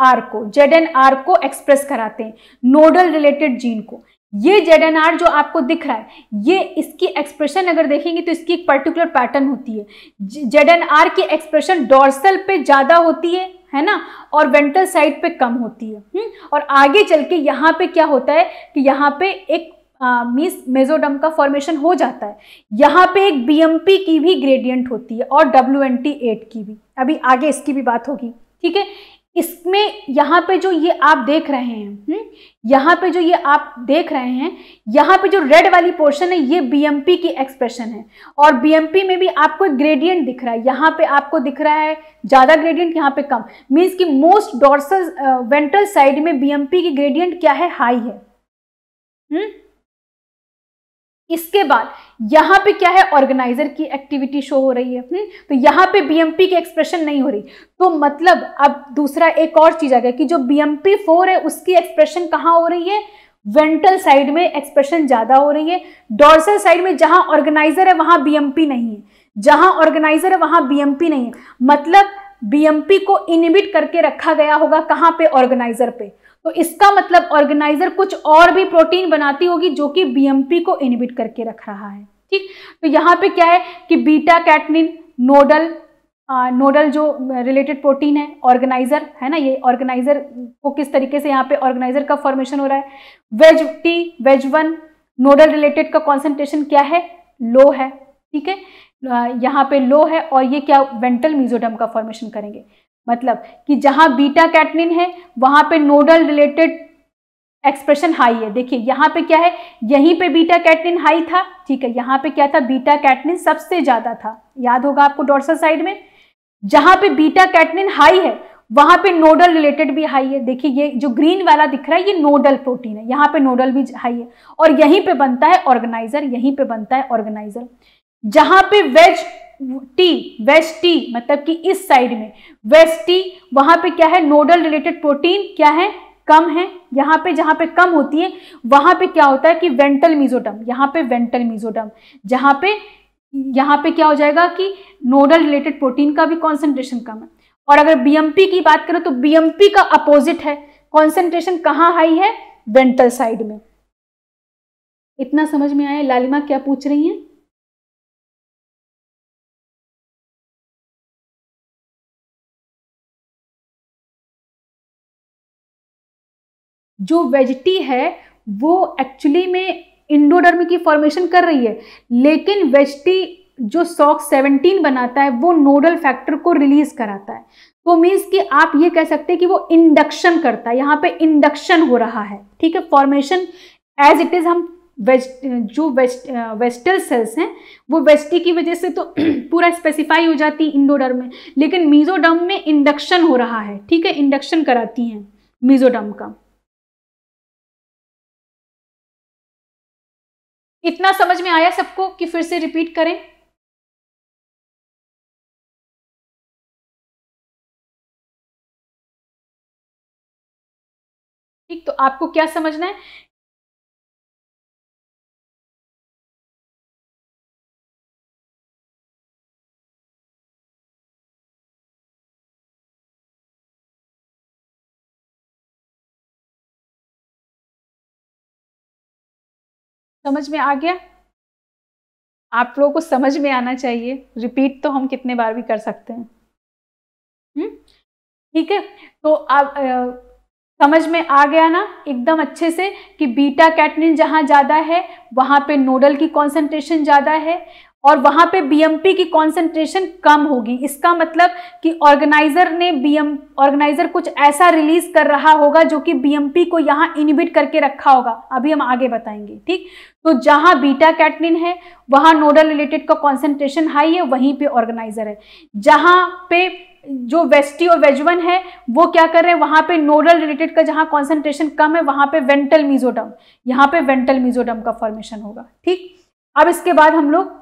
A: आर को जेड एन आर को एक्सप्रेस कराते हैं नोडल रिलेटेड जीन को ये जेड एन आर जो आपको दिख रहा है ये इसकी एक्सप्रेशन अगर देखेंगे तो इसकी एक पर्टिकुलर पैटर्न होती है जेड एन आर की एक्सप्रेशन डॉर्सल पे ज़्यादा होती है है ना और वेंट्रल साइड पे कम होती है हुँ? हम्म? और आगे चल के यहाँ पे क्या होता है कि यहाँ पे एक मीस मेजोडम का फॉर्मेशन हो जाता है यहाँ पे एक पी की भी ग्रेडियंट होती है और डब्ल्यू एन टी एट की भी अभी आगे इसकी भी बात होगी ठीक है इसमें हम्म, यहाँ पे जो ये आप देख रहे हैं यहाँ पे जो ये आप देख रहे हैं यहाँ पे जो रेड वाली पोर्शन है ये बीएमपी की एक्सप्रेशन है और बीएमपी में भी आपको एक ग्रेडियंट दिख रहा है यहाँ पे आपको दिख रहा है ज़्यादा ग्रेडियंट यहाँ पे कम मीन्स कि मोस्ट डॉर्सल वेंट्रल साइड में बीएमपी की ग्रेडियंट क्या है हाई है हुँ? हम्म, इसके बाद यहां पे क्या है ऑर्गेनाइजर की एक्टिविटी शो हो रही है हुँ? हम्म, तो यहां पे बीएमपी के एक्सप्रेशन नहीं हो रही तो मतलब अब दूसरा एक और चीज आ गया कि जो बीएमपी फोर है उसकी एक्सप्रेशन कहां हो रही है वेंटल साइड में एक्सप्रेशन ज्यादा हो रही है डोर्सल साइड में जहां ऑर्गेनाइजर है वहां बीएमपी नहीं है जहां ऑर्गेनाइजर है वहां बीएमपी नहीं है मतलब बीएमपी को इनिबिट करके रखा गया होगा कहां पे ऑर्गेनाइजर पे तो इसका मतलब ऑर्गेनाइजर कुछ और भी प्रोटीन बनाती होगी जो कि बीएमपी को इनिबिट करके रख रहा है ठीक तो यहाँ पे क्या है कि beta catenin nodal ah, nodal जो रिलेटेड प्रोटीन है ऑर्गेनाइजर है ना ये ऑर्गेनाइजर को किस तरीके से यहाँ पे ऑर्गेनाइजर का फॉर्मेशन हो रहा है veg T veg one nodal related का कॉन्सेंट्रेशन क्या है लो है ठीक है यहाँ पे लो है और ये क्या वेंटल म्यूजोडम का फॉर्मेशन करेंगे मतलब कि जहां बीटा कैटनिन है वहां पे नोडल रिलेटेड एक्सप्रेशन हाई है देखिए यहां पे क्या है यहीं पे बीटा कैटनिन हाई था ठीक है यहाँ पे क्या था बीटा कैटनिन सबसे ज़्यादा था याद होगा आपको डॉर्सल साइड में जहां पे बीटा कैटनिन हाई है वहां पे नोडल रिलेटेड भी हाई है देखिए ये जो ग्रीन वाला दिख रहा है ये नोडल प्रोटीन है यहाँ पे नोडल भी हाई है और यहीं पे बनता है ऑर्गेनाइजर यहीं पे बनता है ऑर्गेनाइजर जहां पे वेज टी वेस्ट टी मतलब कि इस साइड में वेस्ट टी वहां पे क्या है नोडल रिलेटेड प्रोटीन क्या है कम है यहां पे जहां पे कम होती है वहां पे क्या होता है कि वेंटल मीजोडम यहां पे वेंटल मीजोडम जहां पे यहां पे क्या हो जाएगा कि नोडल रिलेटेड प्रोटीन का भी कॉन्सेंट्रेशन कम है और अगर बीएमपी की बात करें तो बीएमपी का अपोजिट है कॉन्सेंट्रेशन कहाँ हाई है वेंटल साइड में इतना समझ में आया लालिमा क्या पूछ रही है
B: जो वेजिटी है वो
A: एक्चुअली में इंडोडर्मी की फॉर्मेशन कर रही है लेकिन वेजिटी जो सॉक 17 बनाता है वो नोडल फैक्टर को रिलीज कराता है तो मीन्स कि आप ये कह सकते हैं कि वो इंडक्शन करता है यहाँ पे इंडक्शन हो रहा है ठीक है फॉर्मेशन एज इट इज़ हम वेज जो वेस्ट वेस्टल सेल्स हैं वो वेस्टी की वजह से तो पूरा स्पेसिफाई हो जाती है इंडोडर्म में लेकिन मीजोडर्म में इंडक्शन हो रहा है ठीक है इंडक्शन कराती हैं मीजोडर्म का
B: इतना समझ में आया सबको कि फिर से रिपीट करें ठीक तो आपको क्या समझना है समझ में आ गया आप लोगों को समझ में आना
A: चाहिए रिपीट तो हम कितने बार भी कर सकते हैं हम्म? ठीक है तो आप आ, समझ में आ गया ना एकदम अच्छे से कि बीटा कैटनिन जहाँ ज़्यादा है वहाँ पे नोडल की कॉन्सेंट्रेशन ज़्यादा है और वहां पे बीएमपी की कंसंट्रेशन कम होगी इसका मतलब कि ऑर्गेनाइजर ने बीएम ऑर्गेनाइजर कुछ ऐसा रिलीज कर रहा होगा जो कि बीएमपी को यहाँ इनिबिट करके रखा होगा अभी हम आगे बताएंगे ठीक तो जहां बीटा कैटनिन है वहां नोडल रिलेटेड का कॉन्सेंट्रेशन हाई है वहीं पे ऑर्गेनाइजर है जहां पे जो वेस्टी और वेजवन है वो क्या कर रहे हैं वहां पे नोडल रिलेटेड का जहाँ कॉन्सेंट्रेशन कम है वहां पे वेंटल मिजोडम यहाँ पे वेंटल मिजोडम का फॉर्मेशन होगा ठीक अब इसके बाद हम लोग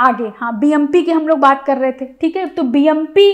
A: आगे हाँ बीएमपी की हम लोग बात कर रहे थे ठीक है तो बीएमपी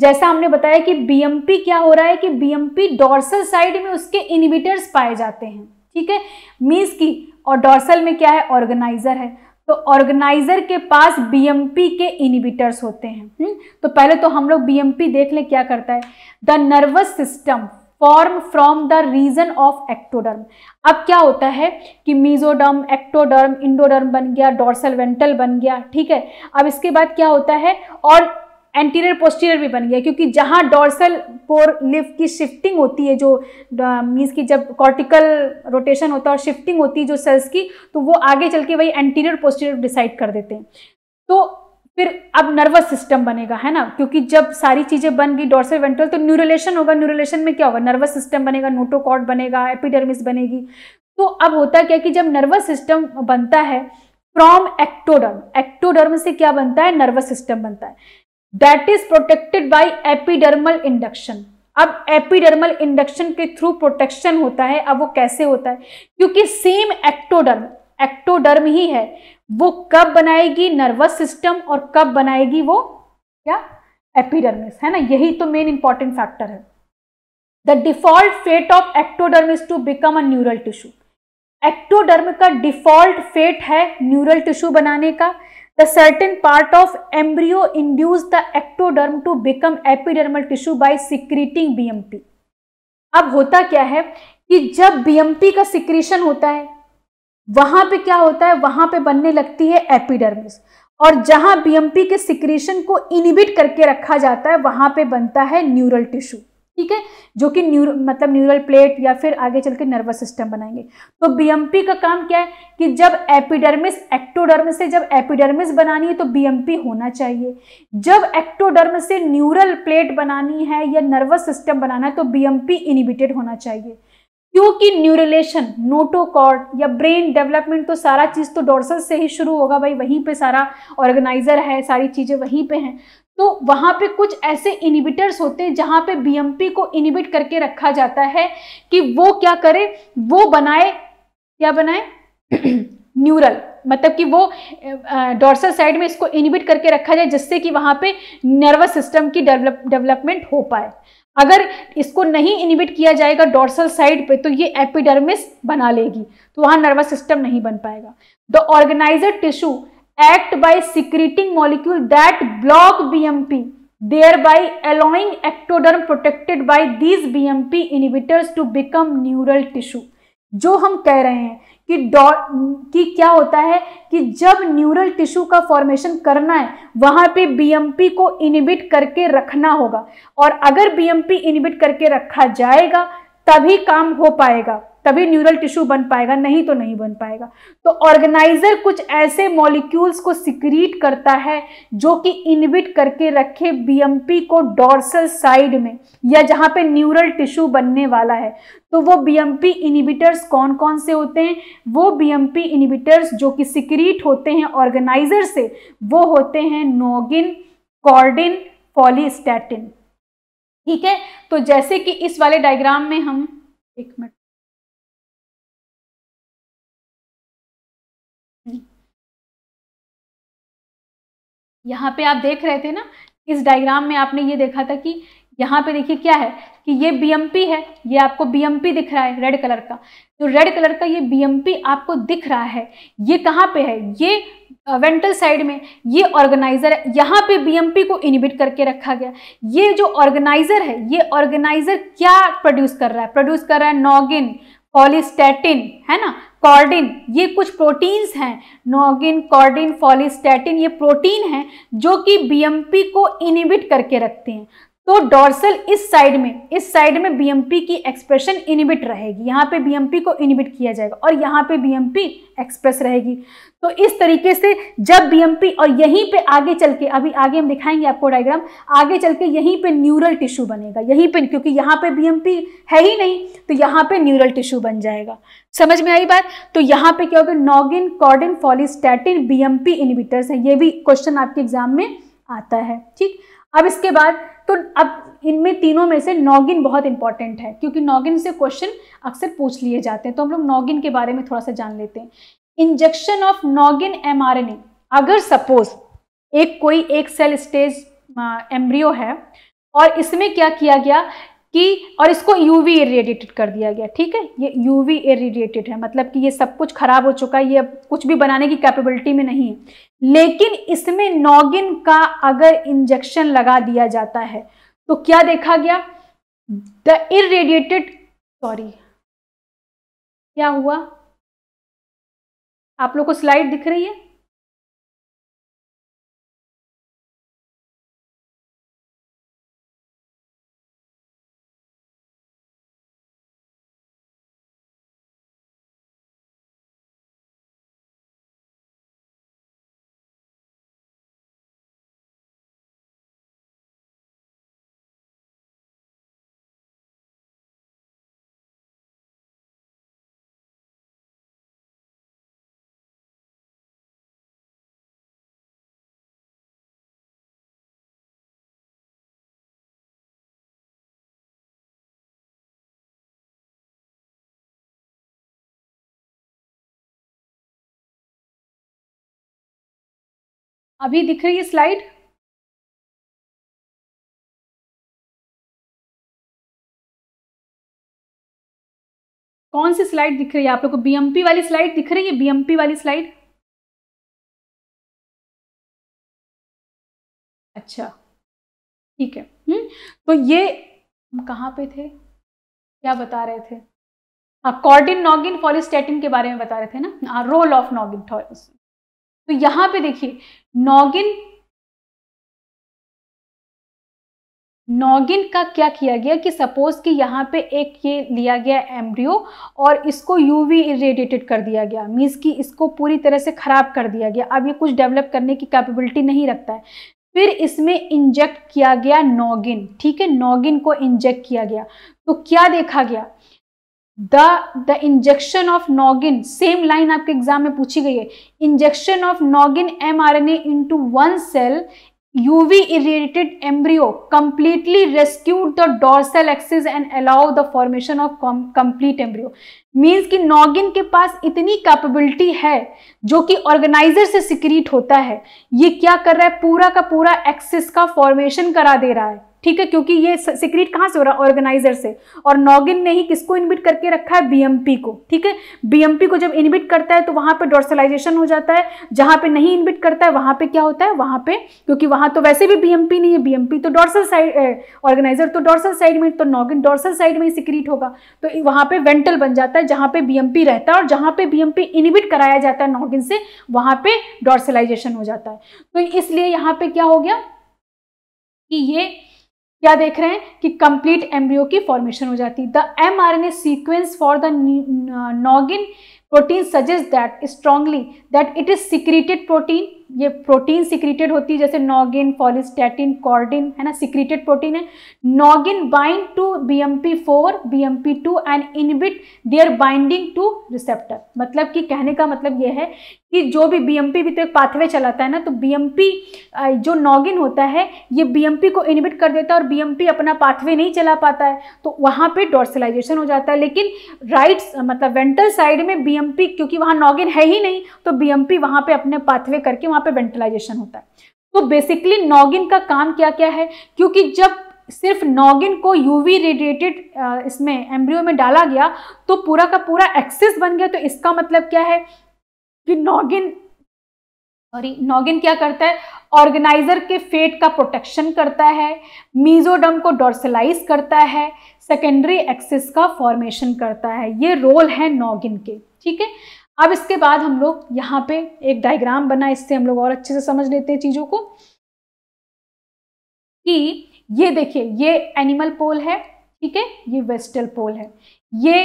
A: जैसा हमने बताया कि बीएमपी क्या हो रहा है कि बीएमपी डॉर्सल साइड में उसके इनिबिटर्स पाए जाते हैं ठीक है मीन्स की और डॉर्सल में क्या है ऑर्गेनाइजर है तो ऑर्गेनाइजर के पास बीएमपी के इनिबिटर्स होते हैं हुँ? हम्म? तो पहले तो हम लोग बीएमपी देख लें क्या करता है the nervous system form from the region of ectoderm अब क्या होता है कि मीजोडर्म एक्टोडर्म इंडोडर्म बन गया डोर्सल वेंटल बन गया ठीक है अब इसके बाद क्या होता है और एंटीरियर पोस्टीरियर भी बन गया क्योंकि जहाँ डोर्सल पोर लिफ की शिफ्टिंग होती है जो मीन्स की जब कॉर्टिकल रोटेशन होता है और शिफ्टिंग होती है जो सेल्स की तो वो आगे चल के वही एंटीरियर पोस्टीरियर डिसाइड कर देते हैं तो फिर अब नर्वस सिस्टम बनेगा है ना क्योंकि जब सारी चीज़ें बन गई डोर्सल वेंट्रल तो न्यूरोलेशन होगा न्यूरोलेशन में क्या होगा नर्वस सिस्टम बनेगा नोटोकॉर्ड बनेगा एपिडर्मिस बनेगी तो अब होता क्या कि जब नर्वस सिस्टम बनता है फ्रॉम एक्टोडर्म एक्टोडर्म से क्या बनता है नर्वस सिस्टम बनता है that is protected by epidermal induction अब एपिडर्मल इंडक्शन के थ्रू प्रोटेक्शन होता है अब वो कैसे होता है क्योंकि सेम एक्टोडर्म एक्टोडर्म ही है वो कब बनाएगी नर्वस सिस्टम और कब बनाएगी वो क्या एपिडर्मिस है ना यही तो मेन इंपॉर्टेंट फैक्टर है the default fate of ectoderm is to become a neural tissue ectoderm का डिफॉल्ट फेट है न्यूरल टिश्यू बनाने का the certain part of embryo induce the ectoderm to become epidermal tissue by secreting BMP अब होता क्या है कि जब बी का सिक्रीशन होता है वहां पे क्या होता है वहां पे बनने लगती है एपिडर्मिस और जहां बीएमपी के सिक्रेशन को इनिबिट करके रखा जाता है वहां पे बनता है न्यूरल टिश्यू ठीक है जो कि न्यूर मतलब न्यूरल प्लेट या फिर आगे चल के नर्वस सिस्टम बनाएंगे तो बीएमपी का काम क्या है कि जब एपिडर्मिस एक्टोडर्म से जब एपिडर्मिस बनानी है तो बीएमपी होना चाहिए जब एक्टोडर्म से न्यूरल प्लेट बनानी है या नर्वस सिस्टम बनाना है तो बीएमपी इनिबिटेड होना चाहिए क्योंकि न्यूरिलेशन नोटोकॉर्ड या ब्रेन डेवलपमेंट तो सारा चीज़ तो डोरसल से ही शुरू होगा भाई वहीं पे सारा ऑर्गेनाइजर है सारी चीज़ें वहीं पे हैं तो वहाँ पे कुछ ऐसे इनिबिटर्स होते हैं जहाँ पे बीएमपी को इनिबिट करके रखा जाता है कि वो क्या करे वो बनाए क्या बनाए न्यूरल मतलब कि वो डोरसल साइड में इसको इनिबिट करके रखा जाए जिससे कि वहाँ पे नर्वस सिस्टम की डेवलप डेवलपमेंट हो पाए अगर इसको नहीं इनिबिट किया जाएगा डोर्सल साइड पे तो ये एपिडर्मिस बना लेगी तो वहां नर्वस सिस्टम नहीं बन पाएगा the organizer tissue act by secreting molecule that block BMP ectoderm protected by these B M P inhibitors to become neural tissue जो हम कह रहे हैं कि डॉट कि क्या होता है कि जब न्यूरल टिश्यू का फॉर्मेशन करना है वहां पे बीएमपी को इनिबिट करके रखना होगा और अगर बीएमपी इनिबिट करके रखा जाएगा तभी काम हो पाएगा तभी न्यूरल टिश्यू बन पाएगा नहीं तो नहीं बन पाएगा तो ऑर्गेनाइजर कुछ ऐसे मॉलिक्यूल्स को सिक्रीट करता है जो कि इनविट करके रखे बीएमपी को डॉर्सल साइड में या जहाँ पे न्यूरल टिश्यू बनने वाला है तो वो बीएमपी इनिबिटर्स कौन कौन से होते हैं वो बीएमपी इनिबिटर्स जो कि सिक्रीट होते हैं ऑर्गेनाइजर से वो होते हैं नोगिन कॉर्डिन पॉलीस्टैटिन ठीक है तो जैसे कि इस वाले डायग्राम में हम एक मिनट यहाँ पे आप देख रहे थे ना इस डायग्राम में आपने ये देखा था कि यहाँ पे देखिए क्या है कि ये बीएमपी है ये आपको बीएमपी दिख रहा है रेड कलर का तो रेड कलर का ये बीएमपी आपको दिख रहा है ये कहाँ पे है ये वेंटल साइड में ये ऑर्गेनाइजर है यहाँ पे बी को इनिबिट करके रखा गया ये जो ऑर्गेनाइजर है ये ऑर्गेनाइजर क्या प्रोड्यूस कर रहा है प्रोड्यूस कर रहा है नॉगिन पॉलिस्टैटिन है ना कॉर्डिन ये कुछ प्रोटीन्स हैं नॉगिन कॉर्डिन फॉलिस्टेटिन ये प्रोटीन हैं जो कि बी को इनिबिट करके रखते हैं तो डॉर्सल इस साइड में इस साइड में बीएमपी की एक्सप्रेशन इनिबिट रहेगी यहाँ पे बीएमपी को इनिबिट किया जाएगा और यहाँ पे बीएमपी एक्सप्रेस रहेगी तो इस तरीके से जब बीएमपी और यहीं पे आगे चल के अभी आगे हम दिखाएंगे आपको डायग्राम आगे चल के यहीं पे न्यूरल टिश्यू बनेगा यहीं पे क्योंकि यहाँ पे बीएमपी है ही नहीं तो यहाँ पे न्यूरल टिश्यू बन जाएगा समझ में आई बात तो यहाँ पे क्या होगा noggin chordin follistatin BMP inhibitors हैं ये भी क्वेश्चन आपके एग्जाम में आता है ठीक अब इसके बाद तो अब इनमें तीनों में से नॉगिन बहुत इंपॉर्टेंट है क्योंकि नॉगिन से क्वेश्चन अक्सर पूछ लिए जाते हैं तो हम लोग नॉगिन के बारे में थोड़ा सा जान लेते हैं इंजेक्शन ऑफ नॉगिन एम अगर सपोज एक कोई एक सेल स्टेज एम्ब्रियो है और इसमें क्या किया गया कि और इसको यूवी इरेडिएटेड कर दिया गया ठीक है ये यूवी इरेडिएटेड है मतलब कि ये सब कुछ खराब हो चुका है ये अब कुछ भी बनाने की कैपेबिलिटी में नहीं है लेकिन इसमें नॉगिन का अगर इंजेक्शन लगा दिया जाता है तो क्या देखा गया द इरेडिएटेड सॉरी क्या
B: हुआ आप लोग को स्लाइड दिख रही है अभी दिख रही है स्लाइड कौन सी स्लाइड दिख रही है
C: आप लोगों को बीएमपी वाली स्लाइड दिख रही है बीएमपी वाली स्लाइड अच्छा ठीक है हुँ? हम्म, तो ये
A: हम कहाँ पे थे क्या बता रहे थे कॉर्डिन नॉगिन फॉलिस्टेटिन के बारे में बता रहे थे ना रोल ऑफ नॉगिन तो यहां पे देखिए
C: नॉगिन नॉगिन का
A: क्या किया गया कि सपोज कि यहाँ पे एक ये लिया गया एम्ब्रियो और इसको यूवी इरेडिएटेड कर दिया गया मीन्स कि इसको पूरी तरह से ख़राब कर दिया गया अब ये कुछ डेवलप करने की कैपेबिलिटी नहीं रखता है फिर इसमें इंजेक्ट किया गया नॉगिन ठीक है नॉगिन को इंजेक्ट किया गया तो क्या देखा गया the the injection of noggin same line आपके एग्जाम में पूछी गई है injection of noggin m R N A into one cell UV irradiated embryo completely rescue the dorsal axis and allow the formation of complete embryo means की noggin के पास इतनी capability है जो कि ऑर्गेनाइजर से सिक्रीट होता है ये क्या कर रहा है पूरा का पूरा एक्सिस का फॉर्मेशन करा दे रहा है ठीक है क्योंकि ये सिक्रेट कहाँ से हो रहा है ऑर्गेनाइजर से और नॉगिन ने ही किसको इनबिट करके रखा है बीएमपी को ठीक है बीएमपी को जब इनबिट करता है तो वहाँ पे डोर्सलाइजेशन हो जाता है जहाँ पे नहीं इनबिट करता है वहाँ पे क्या होता है वहाँ पे क्योंकि वहाँ तो वैसे भी बीएमपी नहीं है बीएमपी तो डोर्सल साइड ऑर्गेनाइजर तो डोर्सल साइड में तो नॉगिन डोर्सल साइड में ही सिक्रीट होगा तो वहाँ पर वेंटल बन जाता है जहाँ पर बी रहता है और जहाँ पर बी इनिबिट कराया जाता है नॉगिन से वहाँ पर डोर्सलाइजेशन हो जाता है तो इसलिए यहाँ पर क्या हो गया कि ये क्या देख रहे हैं कि कंप्लीट एम्ब्रियो की फॉर्मेशन हो जाती है the m R N A sequence for the noggin protein suggest that strongly that it is secreted protein ये प्रोटीन सिक्रीटेड होती है जैसे नॉगिन फॉलिस्टैटिन कॉर्डिन है ना सिक्रीटेड प्रोटीन है noggin bind to B M P four B M P two and inhibit their binding to receptor मतलब कि कहने का मतलब ये है कि जो भी बी एम पी भी तो एक पाथवे चलाता है ना तो बी एम पी जो नॉगिन होता है ये बी एम पी को इनबिट कर देता है और बी एम पी अपना पाथवे नहीं चला पाता है तो वहाँ पर डॉर्सलाइजेशन हो जाता है लेकिन राइट मतलब वेंटल साइड में बी एम पी क्योंकि वहाँ नॉगिन है ही नहीं तो बी एम पी वहाँ पर अपने पाथवे करके वहां पे वेंटिलाइजेशन होता है तो बेसिकली नॉगिन का काम क्या क्या है क्योंकि जब सिर्फ नॉगिन को यूवी रेडिएटेड इसमें एम्ब्रियो में डाला गया तो पूरा का पूरा एक्सेस बन गया तो इसका मतलब क्या है कि नॉगिन सॉरी नॉगिन क्या करता है ऑर्गेनाइजर के फेट का प्रोटेक्शन करता है मीजोडम को डोर्सलाइज करता है सेकेंडरी एक्सेस का फॉर्मेशन करता है ये रोल है नॉगिन के ठीक है अब इसके बाद हम लोग यहाँ पे एक डायग्राम बना इससे हम लोग और अच्छे से समझ लेते हैं चीज़ों को कि ये देखिए ये एनिमल पोल है ठीक है ये वेस्टल पोल है ये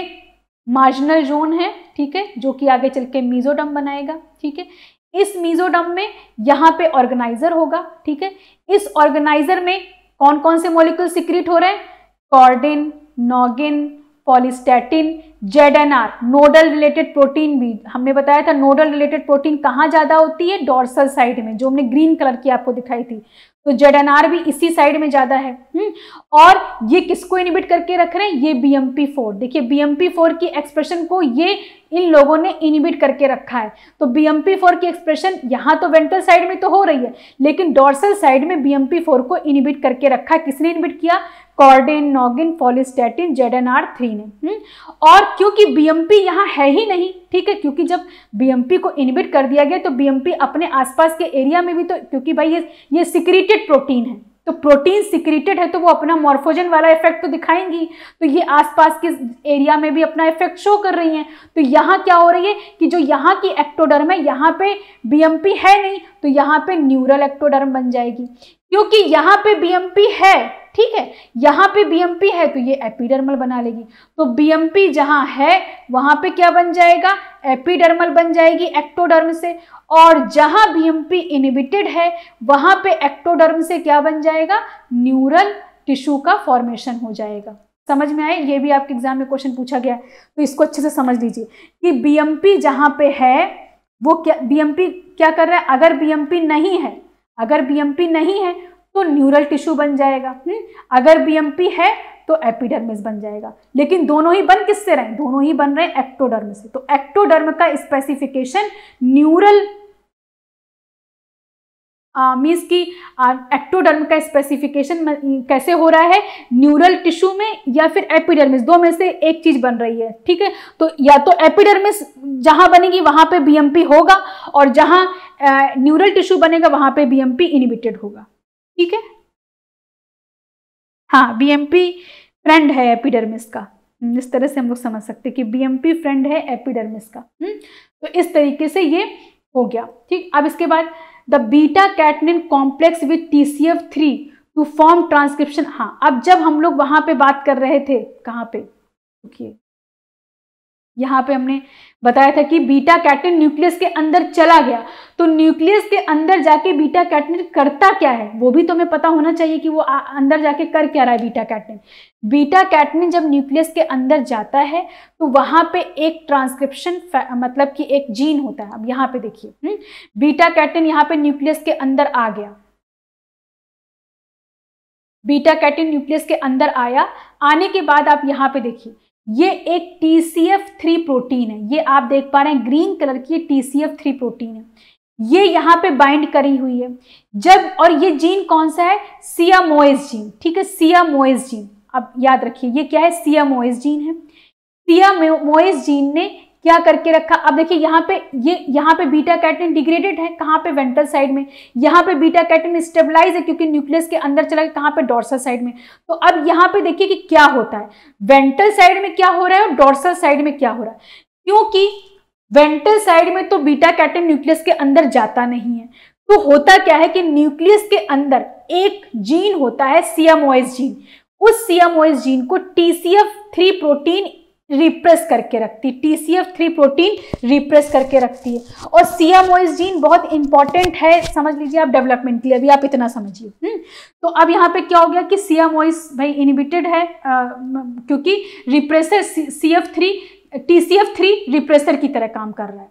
A: मार्जिनल जोन है ठीक है जो कि आगे चल के मीजोडम बनाएगा ठीक है इस मीजोडम में यहाँ पे ऑर्गेनाइजर होगा ठीक है इस ऑर्गेनाइजर में कौन कौन से मॉलिक्यूल सिक्रिट हो रहे हैं chordin noggin follistatin Z N R nodal related protein भी हमने बताया था नोडल रिलेटेड प्रोटीन कहाँ ज़्यादा होती है डॉर्सल साइड में जो हमने ग्रीन कलर की आपको दिखाई थी तो जेड एन आर भी इसी साइड में ज़्यादा है हुँ? हम्म। और ये किसको इनिबिट करके रख रहे हैं ये बी एम पी फोर देखिए बी एम पी फोर की एक्सप्रेशन को ये इन लोगों ने इनिबिट करके रखा है तो बी एम पी फोर की एक्सप्रेशन यहाँ तो वेंटल साइड में तो हो रही है लेकिन डॉर्सल साइड में बी एम पी फोर को इनिबिट करके रखा है किसने इनिबिट किया chordin noggin follistatin Z N R three ने हम्म? और क्योंकि बीएमपी यहाँ है ही नहीं ठीक है क्योंकि जब बीएमपी को इनिबिट कर दिया गया तो बीएमपी अपने आसपास के एरिया में भी तो क्योंकि भाई ये ये सिक्रीटेड प्रोटीन है तो प्रोटीन सिक्रीटेड है तो वो अपना मॉर्फोजन वाला इफेक्ट तो दिखाएंगी तो ये आसपास के एरिया में भी अपना इफेक्ट शो कर रही हैं तो यहाँ क्या हो रही है कि जो यहाँ की एक्टोडर्म है यहाँ पे बीएमपी है नहीं तो यहाँ पे न्यूरल एक्टोडर्म बन जाएगी क्योंकि यहाँ पे बीएमपी है ठीक है यहां पे बीएमपी है तो ये एपिडर्मल बना लेगी तो बीएमपी जहां है वहां पे क्या बन जाएगा एपिडर्मल बन जाएगी एक्टोडर्म से और जहां बीएमपी इनिबिटेड है वहां पे एक्टोडर्म से क्या बन जाएगा न्यूरल टिश्यू का फॉर्मेशन हो जाएगा समझ में आए ये भी आपके एग्जाम में क्वेश्चन पूछा गया तो इसको अच्छे से समझ लीजिए कि बीएमपी जहां पे है वो क्या बीएमपी क्या कर रहा है अगर बीएमपी नहीं है अगर बीएमपी नहीं है तो न्यूरल टिश्यू बन जाएगा हुँ? हम्म? अगर बीएमपी है तो एपिडर्मिस बन जाएगा लेकिन दोनों ही बन किससे रहे दोनों ही बन रहे हैं एक्टोडर्म से तो एक्टोडर्म का स्पेसिफिकेशन न्यूरल मीन्स की एक्टोडर्म का स्पेसिफिकेशन कैसे हो रहा है न्यूरल टिश्यू में या फिर एपिडर्मिस दो में से एक चीज बन रही है ठीक है तो या तो एपिडर्मिस जहां बनेगी वहां पे बीएमपी होगा और जहां न्यूरल टिश्यू बनेगा वहां पे बीएमपी इनिबिटेड होगा ठीक है हाँ बीएमपी फ्रेंड है एपिडर्मिस का हम्म, इस तरह से हम लोग समझ सकते हैं कि बीएमपी फ्रेंड है एपिडर्मिस का हम्म, तो इस तरीके से ये हो गया ठीक अब इसके बाद the beta catenin complex with T C F three two form transcription हाँ अब जब हम लोग वहां पे बात कर रहे थे कहाँ पे देखिए यहाँ पे हमने बताया था कि बीटा कैटन न्यूक्लियस के अंदर चला गया तो न्यूक्लियस के अंदर जाके बीटा कैटिन करता क्या है वो भी तो हमें पता होना चाहिए कि वो अंदर जाके कर क्या रहा है बीटा कैटिन बीटा कैटिन जब न्यूक्लियस के अंदर जाता है तो वहाँ पे एक ट्रांसक्रिप्शन मतलब कि एक जीन होता है अब यहाँ पे देखिए बीटा हम्म, कैटन यहाँ पे न्यूक्लियस के अंदर आ गया बीटा कैटिन न्यूक्लियस के अंदर आया आने के बाद आप यहाँ पे देखिए ये एक T C F three protein है ये आप देख पा रहे हैं ग्रीन कलर की T C F three protein है ये यहाँ पे बाइंड करी हुई है जब और ये जीन कौन सा है सियामोएस जीन ठीक है सियामोएस जीन अब याद रखिए ये क्या है सियामोएस जीन है सियामोएस जीन ने क्या करके रखा अब देखिए यहाँ पे ये यह, यहाँ पे बीटा कैटिन डिग्रेडेड है कहाँ पे वेंटल साइड में यहाँ पे बीटा कैटिन स्टेबलाइज है क्योंकि न्यूक्लियस के अंदर चला गया कहाँ पे डोर्सल साइड में तो अब यहाँ पे देखिए कि क्या होता है वेंटल साइड में क्या हो रहा है और डोर्सल साइड में क्या हो रहा है क्योंकि वेंटल साइड में तो बीटा कैटिन न्यूक्लियस के अंदर जाता नहीं है तो होता क्या है कि न्यूक्लियस के अंदर एक जीन होता है सीएमओएस जीन उस सीएमओएस जीन को टीसीएफ थ्री प्रोटीन रिप्रेस करके रखती T C F three protein repress करके रखती है और सी एम जीन बहुत इंपॉर्टेंट है समझ लीजिए आप डेवलपमेंट के लिए अभी आप इतना समझिए हम्म, तो अब यहाँ पे क्या हो गया कि सी एम भाई इनिबिटेड है आ, क्योंकि repressor C F three T C F three repressor की तरह काम कर रहा है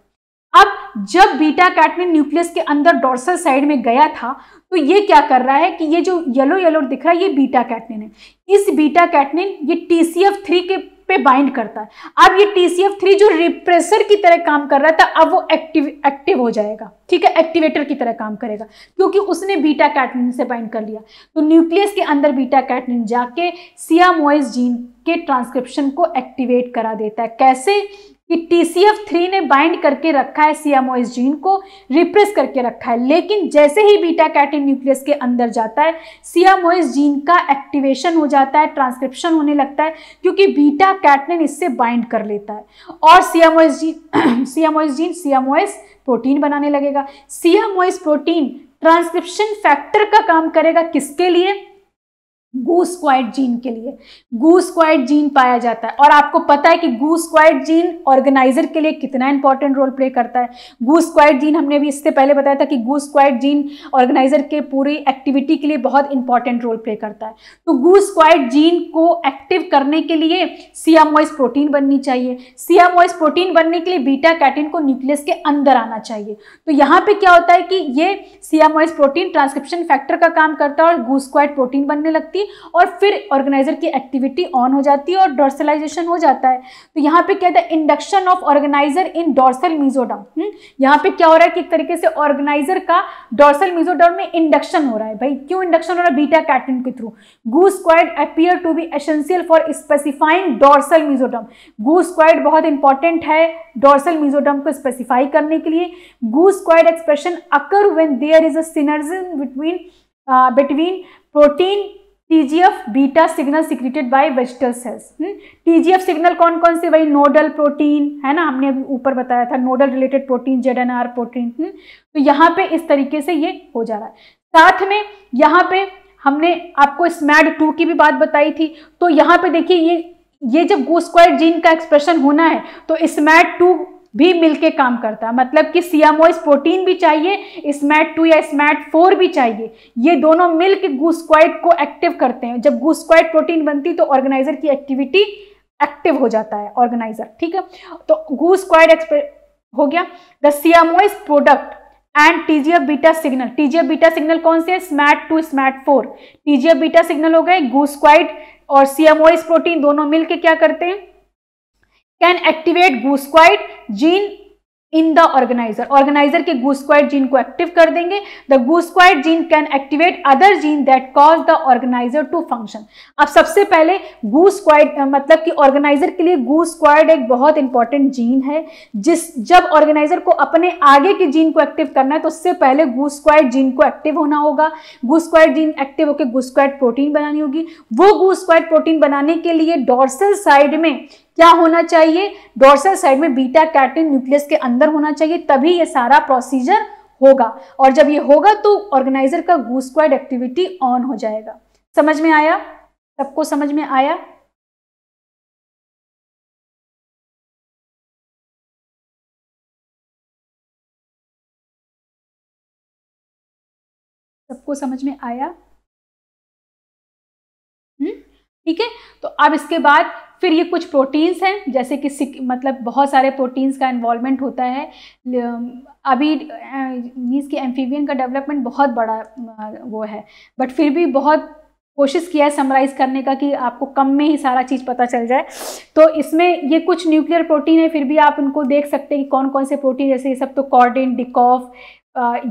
A: अब जब बीटा कैटमिन न्यूक्लियस के अंदर डॉर्सल साइड में गया था तो ये क्या कर रहा है कि ये जो येलो येलो दिख रहा है ये बीटा कैटनिन है इस बीटा कैटनिन ये टी सी एफ थ्री के पे बाइंड करता है अब ये TCF3 जो रिप्रेसर की तरह काम कर रहा था अब वो एक्टिव एक्टिव हो जाएगा ठीक है एक्टिवेटर की तरह काम करेगा क्योंकि उसने बीटा कैटनिन से बाइंड कर लिया तो न्यूक्लियस के अंदर बीटा कैटनिन जाके सियामोइस जीन के ट्रांसक्रिप्शन को एक्टिवेट करा देता है कैसे कि TCF3 थ्री ने बाइंड करके रखा है सीएमओएस जीन को रिप्रेस करके रखा है लेकिन जैसे ही बीटा कैटिन न्यूक्लियस के अंदर जाता है सीएमओएस जीन का एक्टिवेशन हो जाता है ट्रांसक्रिप्शन होने लगता है क्योंकि बीटा कैटिन इससे बाइंड कर लेता है और siamois gene siamois gene siamois protein बनाने लगेगा सीएमओएस प्रोटीन ट्रांसक्रिप्शन फैक्टर का काम करेगा किसके लिए गूस्क्वाइट जीन के लिए गूस्क्वाइट जीन पाया जाता है और आपको पता है कि गूस्क्वाइट जीन ऑर्गेनाइजर के लिए कितना इंपॉर्टेंट रोल प्ले करता है गूस्क्वाइट जीन हमने भी इससे पहले बताया था कि गूस्क्वाइट जीन ऑर्गेनाइजर के पूरी एक्टिविटी के लिए बहुत इंपॉर्टेंट रोल प्ले करता है तो गूस्क्वाइट जीन को एक्टिव करने के लिए सियामोइस प्रोटीन बननी चाहिए सियामोइस प्रोटीन बनने के लिए बीटा कैटिन को न्यूक्लियस के अंदर आना चाहिए तो यहाँ पर क्या होता है कि ये सियामोइस प्रोटीन ट्रांसक्रिप्शन फैक्टर का काम करता है और गूस्क्वाइट प्रोटीन बनने लगती है की और फिर ऑर्गेनाइजर की एक्टिविटी ऑन हो जाती है और डॉर्सलाइजेशन हो जाता है तो यहाँ पे कहते हैं induction of organizer in dorsal mesoderm यहाँ पे क्या हो रहा है कि एक तरीके से ऑर्गेनाइजर का डॉर्सल मीजोडम में इंडक्शन हो रहा है भाई क्यों इंडक्शन हो रहा है बीटा कैटिन के through goosecoid appear to be essential for specifying dorsal mesoderm goosecoid बहुत इंपॉर्टेंट है डॉर्सल मीजोडम को स्पेसिफाई करने के लिए goosecoid expression occur when there is a synergism between between protein TGF beta signal secreted by vegetal cells TGF signal कौन कौन से वही नोडल प्रोटीन है ना हमने अभी ऊपर बताया था nodal related protein Z N R protein तो यहाँ पे इस तरीके से ये हो जा रहा है साथ में यहाँ पे हमने आपको स्मैड टू की भी बात बताई थी तो यहाँ पे देखिए ये ये जब गो स्क्वायर जीन का एक्सप्रेशन होना है तो स्मैड टू भी मिलके काम करता है मतलब कि सियामोइस प्रोटीन भी चाहिए स्मैट टू या स्मैट फोर भी चाहिए ये दोनों मिलके गुस्क्वाइट को एक्टिव करते हैं जब गुस्क्वाइट प्रोटीन बनती तो ऑर्गेनाइजर की एक्टिविटी एक्टिव हो जाता है ऑर्गेनाइजर ठीक है तो गूसक्वाइट हो गया the siamois product and TGF beta signal TGF beta signal कौन से Smad two Smad four TGF beta signal हो गए गुस्क्वाइट और सीएमओ प्रोटीन दोनों मिलके क्या करते हैं can activate goosecoid gene in the organizer organizer के गूस्क्वाइड जीन को एक्टिव कर देंगे the goosecoid gene can activate other gene that cause the organizer to function अब सबसे पहले गूस्क्वाइड मतलब कि ऑर्गेनाइजर के लिए गूस्क्वाइड एक बहुत इंपॉर्टेंट जीन है जिस जब ऑर्गेनाइजर को अपने आगे के जीन को एक्टिव करना है तो उससे पहले गूस्क्वाइड जीन को एक्टिव होना होगा गूस्क्वाइड जीन एक्टिव होकर गूस्क्वाइड प्रोटीन बनानी होगी वो गूस्क्वाइड प्रोटीन बनाने के लिए डॉर्सल साइड में क्या होना चाहिए डोर्सल साइड में बीटा कैटिन न्यूक्लियस के अंदर होना चाहिए तभी ये सारा प्रोसीजर होगा और जब ये होगा तो ऑर्गेनाइजर का गूस्क्वाड एक्टिविटी ऑन हो जाएगा समझ में आया सबको समझ में आया सबको समझ में आया
B: हम्म, ठीक है
A: तो अब इसके बाद फिर ये कुछ प्रोटीन्स हैं जैसे कि मतलब बहुत सारे प्रोटीन्स का इन्वॉलमेंट होता है अभी मीन्स कि एम्फीवियन का डेवलपमेंट बहुत बड़ा वो है बट फिर भी बहुत कोशिश किया है समराइज़ करने का कि आपको कम में ही सारा चीज़ पता चल जाए तो इसमें ये कुछ न्यूक्लियर प्रोटीन है फिर भी आप उनको देख सकते हैं कि कौन कौन से प्रोटीन जैसे ये सब तो कॉर्डिन डिकॉफ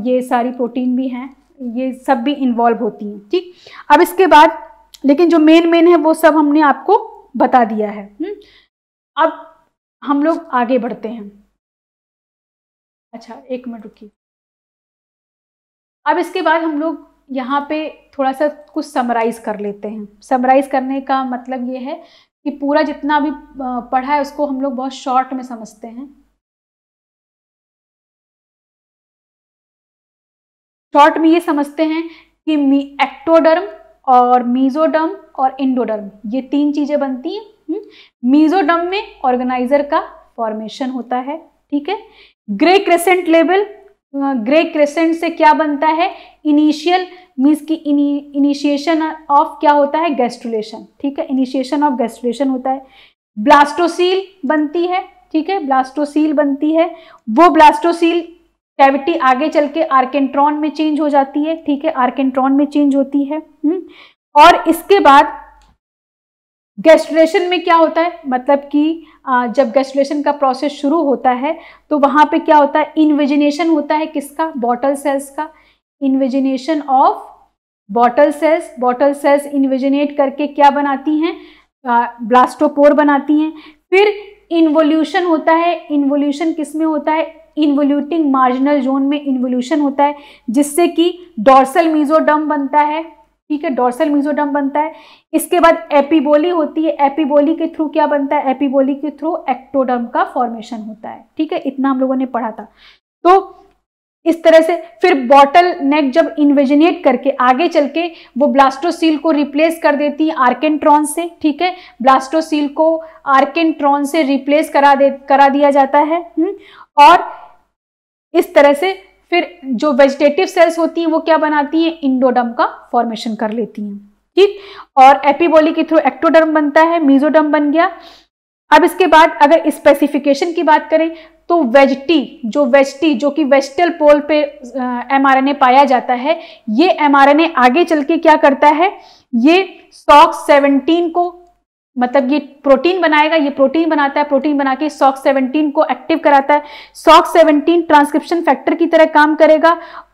A: ये सारी प्रोटीन भी हैं ये सब भी इन्वॉल्व होती हैं ठीक अब इसके बाद लेकिन जो मेन मेन है वो सब हमने आपको बता दिया है हम्म। अब हम लोग आगे बढ़ते हैं
C: अच्छा एक मिनट रुकी अब इसके बाद
A: हम लोग यहाँ पे थोड़ा सा कुछ समराइज़ कर लेते हैं समराइज़ करने का मतलब ये है कि पूरा जितना भी पढ़ा है उसको हम लोग बहुत शॉर्ट में समझते हैं शॉर्ट में ये समझते हैं कि एक्टोडर्म और मीजोडम और इंडोडर्म ये तीन चीज़ें बनती हैं मीजोडम हम्म, में ऑर्गेनाइजर का फॉर्मेशन होता है ठीक है grey crescent level grey crescent से क्या बनता है इनिशियल मीन्स की इनिशिएशन ऑफ क्या होता है गैस्ट्रुलेशन ठीक है इनिशिएशन ऑफ गैस्ट्रुलेशन होता है ब्लास्टोसील बनती है ठीक है ब्लास्टोसील बनती है वो ब्लास्टोसील कैविटी आगे चल के आर्केंट्रॉन में चेंज हो जाती है ठीक है आर्केंट्रॉन में चेंज होती है हम्म? और इसके बाद गैस्ट्रेशन में क्या होता है मतलब कि जब गैस्ट्रेशन का प्रोसेस शुरू होता है तो वहाँ पे क्या होता है इन्वेजिनेशन होता है किसका बॉटल सेल्स का invagination of bottle cells bottle cells invaginate करके क्या बनाती हैं ब्लास्टोपोर बनाती हैं फिर इन्वोल्यूशन होता है इन्वोल्यूशन किस में होता है इन्वोल्यूटिंग मार्जिनल जोन में इन्वोल्यूशन होता है जिससे कि डॉर्सल मीजोडम बनता है ठीक है डॉर्सल मीजोडम बनता है इसके बाद एपिबोली होती है एपिबोली के थ्रू क्या बनता है एपिबोली के थ्रू एक्टोडर्म का फॉर्मेशन होता है ठीक है इतना हम लोगों ने पढ़ा था तो इस तरह से फिर बॉटल नेक जब इन्वेजिनेट करके आगे चल के वो ब्लास्टोसील को रिप्लेस कर देती है आर्केंट्रॉन से ठीक है ब्लास्टोसील को आर्केंट्रॉन से रिप्लेस करा दे करा दिया जाता है हुँ? हम्म, और इस तरह से फिर जो वेजिटेटिव सेल्स होती हैं वो क्या बनाती हैं इंडोडम का फॉर्मेशन कर लेती हैं ठीक और एपीबोली के थ्रू एक्टोडर्म बनता है मीजोडर्म बन गया अब इसके बाद अगर स्पेसिफिकेशन की बात करें तो वेजटी जो वेजटी जो कि वेजिटल पोल पे एमआरएनए पाया जाता है ये एमआरएनए आगे चल के क्या करता है ये सॉक्स 17 को मतलब ये प्रोटीन बनाएगा ये प्रोटीन बनाता है प्रोटीन बना के सॉक सेवनटीन को एक्टिव कराता है सॉक सेवनटीन ट्रांसक्रिप्शन फैक्टर की तरह काम करेगा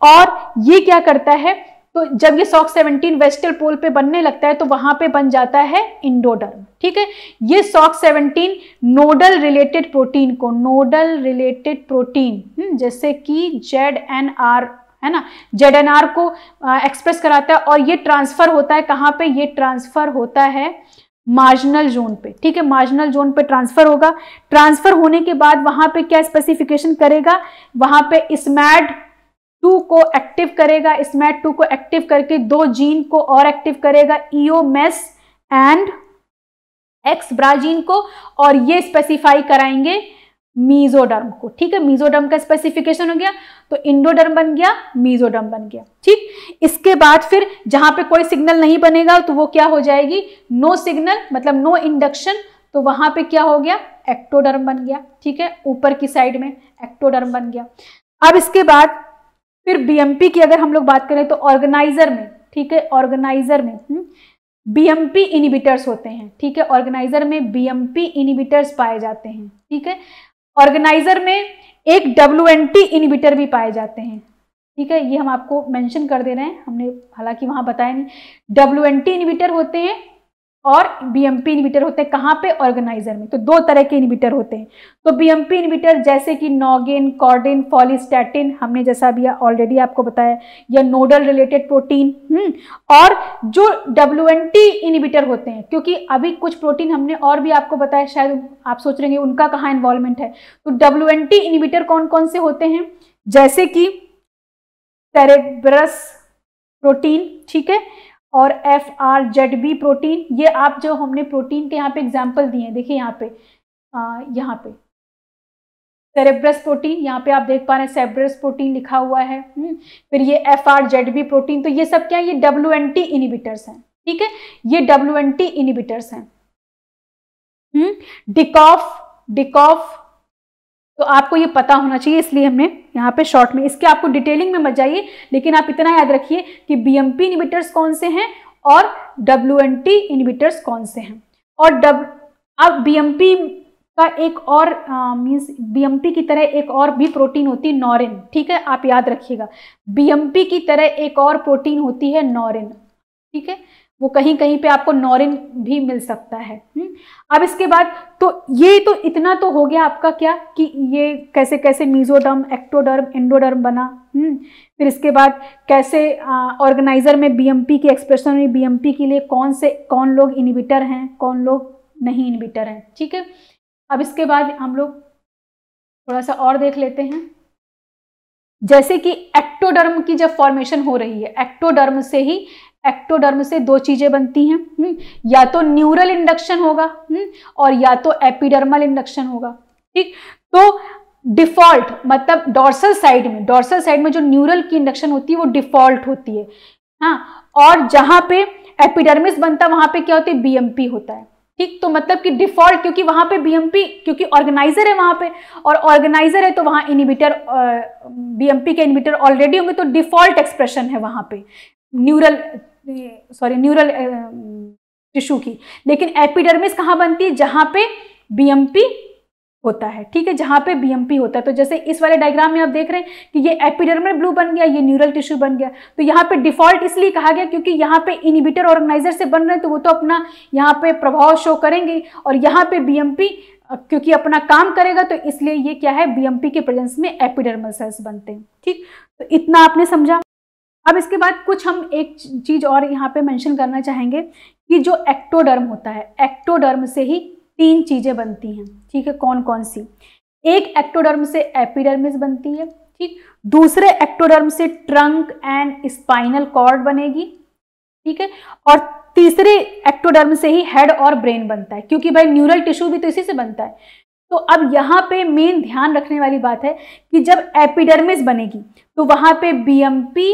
A: और ये क्या करता है तो जब ये सॉक सेवनटीन वेस्टर्न पोल पे बनने लगता है तो वहां पे बन जाता है इंडोडर्म ठीक है ये Sox seventeen nodal related protein को नोडल रिलेटेड प्रोटीन हम्म, जैसे कि जेड एन आर है ना जेड एन आर को एक्सप्रेस कराता है और ये ट्रांसफर होता है कहाँ पे ये ट्रांसफर होता है मार्जिनल जोन पे ठीक है मार्जिनल जोन पे ट्रांसफर होगा ट्रांसफर होने के बाद वहां पे क्या स्पेसिफिकेशन करेगा वहां पे स्मैड टू को एक्टिव करेगा स्मैट टू को एक्टिव करके दो जीन को और एक्टिव करेगा ईओमेस एंड एक्स ब्राजीन को और ये स्पेसिफाई कराएंगे मीजोडर्म को ठीक है मीजोडर्म का स्पेसिफिकेशन हो गया तो इंडोडर्म बन गया मीजोडर्म बन गया ठीक इसके बाद फिर जहां पे कोई सिग्नल नहीं बनेगा तो वो क्या हो जाएगी नो सिग्नल मतलब नो इंडक्शन तो वहां पे क्या हो गया एक्टोडर्म बन गया ठीक है ऊपर की साइड में एक्टोडर्म बन गया अब इसके बाद फिर बीएमपी की अगर हम लोग बात करें तो ऑर्गेनाइजर में ठीक है ऑर्गेनाइजर में बीएमपी हम्म? इनिबिटर्स होते हैं ठीक है ऑर्गेनाइजर में बीएमपी इनिबिटर्स पाए जाते हैं ठीक है ऑर्गेनाइजर में एक डब्ल्यू इनहिबिटर भी पाए जाते हैं ठीक है ये हम आपको मेंशन कर दे रहे हैं हमने हालांकि वहां बताया नहीं डब्ल्यू इनहिबिटर होते हैं और बीएमपी इनहिबिटर होते हैं कहाँ पे ऑर्गेनाइजर में तो दो तरह के इनविटर होते हैं तो बीएमपी इनहिबिटर जैसे कि नॉगिन कॉर्डिन फॉलिस्टैटिन हमने जैसा भी ऑलरेडी आपको बताया या नोडल रिलेटेड प्रोटीन हम्म और जो डब्ल्यू इनहिबिटर होते हैं क्योंकि अभी कुछ प्रोटीन हमने और भी आपको बताया शायद आप सोच रहे हैं उनका कहाँ इन्वॉल्वमेंट है तो डब्ल्यू इनहिबिटर कौन कौन से होते हैं जैसे कि टेरेब्रस प्रोटीन ठीक है और F R Z B protein ये आप जो हमने प्रोटीन के यहाँ पे एग्जाम्पल दिए हैं देखिए यहाँ पे यहाँ पे सेरेब्रस प्रोटीन यहाँ पे आप देख पा रहे हैं सेब्रस प्रोटीन लिखा हुआ है हम्म, फिर ये F R Z B protein तो ये सब क्या है ये डब्ल्यू एन टी इनिबिटर्स हैं ठीक है ये डब्ल्यू एन टी इनिबिटर्स हैं डिकॉफ हम्म, डिकॉफ तो आपको ये पता होना चाहिए इसलिए हमने यहाँ पे शॉर्ट में इसके आपको डिटेलिंग में मत जाइए लेकिन आप इतना याद रखिए कि बी एम इनिबिटर्स कौन से हैं और डब्ल्यू एन टी इनिबिटर्स कौन से हैं और डब अब बी एम पी का एक और मीन्स बीएमपी की तरह एक और भी प्रोटीन होती है नॉरिन ठीक है आप याद रखिएगा पी की तरह एक और प्रोटीन होती है नॉरिन ठीक है वो कहीं कहीं पे आपको नॉरिन भी मिल सकता है हम्म। अब इसके बाद तो ये तो इतना तो हो गया आपका क्या कि ये कैसे कैसे मीजोडर्म एक्टोडर्म इंडोडर्म बना हम्म। फिर इसके बाद कैसे ऑर्गेनाइजर में बीएमपी की एक्सप्रेशन में बीएमपी के लिए कौन से कौन लोग इनिबिटर हैं कौन लोग नहीं इनिबिटर हैं ठीक है अब इसके बाद हम लोग थोड़ा सा और देख लेते हैं जैसे कि एक्टोडर्म की जब फॉर्मेशन हो रही है एक्टोडर्म से ही एक्टोडर्म से दो चीज़ें बनती हैं हम्म, या तो न्यूरल इंडक्शन होगा हम्म, और या तो एपिडर्मल इंडक्शन होगा ठीक तो डिफॉल्ट मतलब डॉर्सल साइड में डॉर्सल साइड में जो न्यूरल की इंडक्शन होती है वो डिफॉल्ट होती है हाँ और जहां पे एपिडर्मिस बनता वहां पे क्या होती है बीएमपी होता है ठीक तो मतलब कि डिफॉल्ट क्योंकि वहां पे बीएमपी क्योंकि ऑर्गेनाइजर है वहां पे और ऑर्गेनाइजर है तो वहां इनिबिटर बीएमपी के इनिबिटर ऑलरेडी होंगे तो डिफॉल्ट एक्सप्रेशन है वहां पे न्यूरल सॉरी न्यूरल टिश्यू की लेकिन एपिडर्मिस कहाँ बनती है जहाँ पे बीएमपी होता है ठीक है जहाँ पे बीएमपी होता है तो जैसे इस वाले डायग्राम में आप देख रहे हैं कि ये एपिडर्मल ब्लू बन गया ये न्यूरल टिश्यू बन गया तो यहाँ पे डिफॉल्ट इसलिए कहा गया क्योंकि यहाँ पे इनिबिटर ऑर्गेनाइजर से बन रहे हैं तो वो तो अपना यहाँ पे प्रभाव शो करेंगे और यहाँ पे बी क्योंकि अपना काम करेगा तो इसलिए ये क्या है बीएमपी के प्रेजेंस में एपिडर्मल सेल्स बनते हैं ठीक तो इतना आपने समझा अब इसके बाद कुछ हम एक चीज़ और यहाँ पे मेंशन करना चाहेंगे कि जो एक्टोडर्म होता है एक्टोडर्म से ही तीन चीज़ें बनती हैं ठीक है कौन कौन सी एक एक्टोडर्म से एपिडर्मिस बनती है ठीक दूसरे एक्टोडर्म से ट्रंक एंड स्पाइनल कॉर्ड बनेगी ठीक है और तीसरे एक्टोडर्म से ही हेड और ब्रेन बनता है क्योंकि भाई न्यूरल टिश्यू भी तो इसी से बनता है तो अब यहाँ पे मेन ध्यान रखने वाली बात है कि जब एपिडर्मिस बनेगी तो वहाँ पे बीएमपी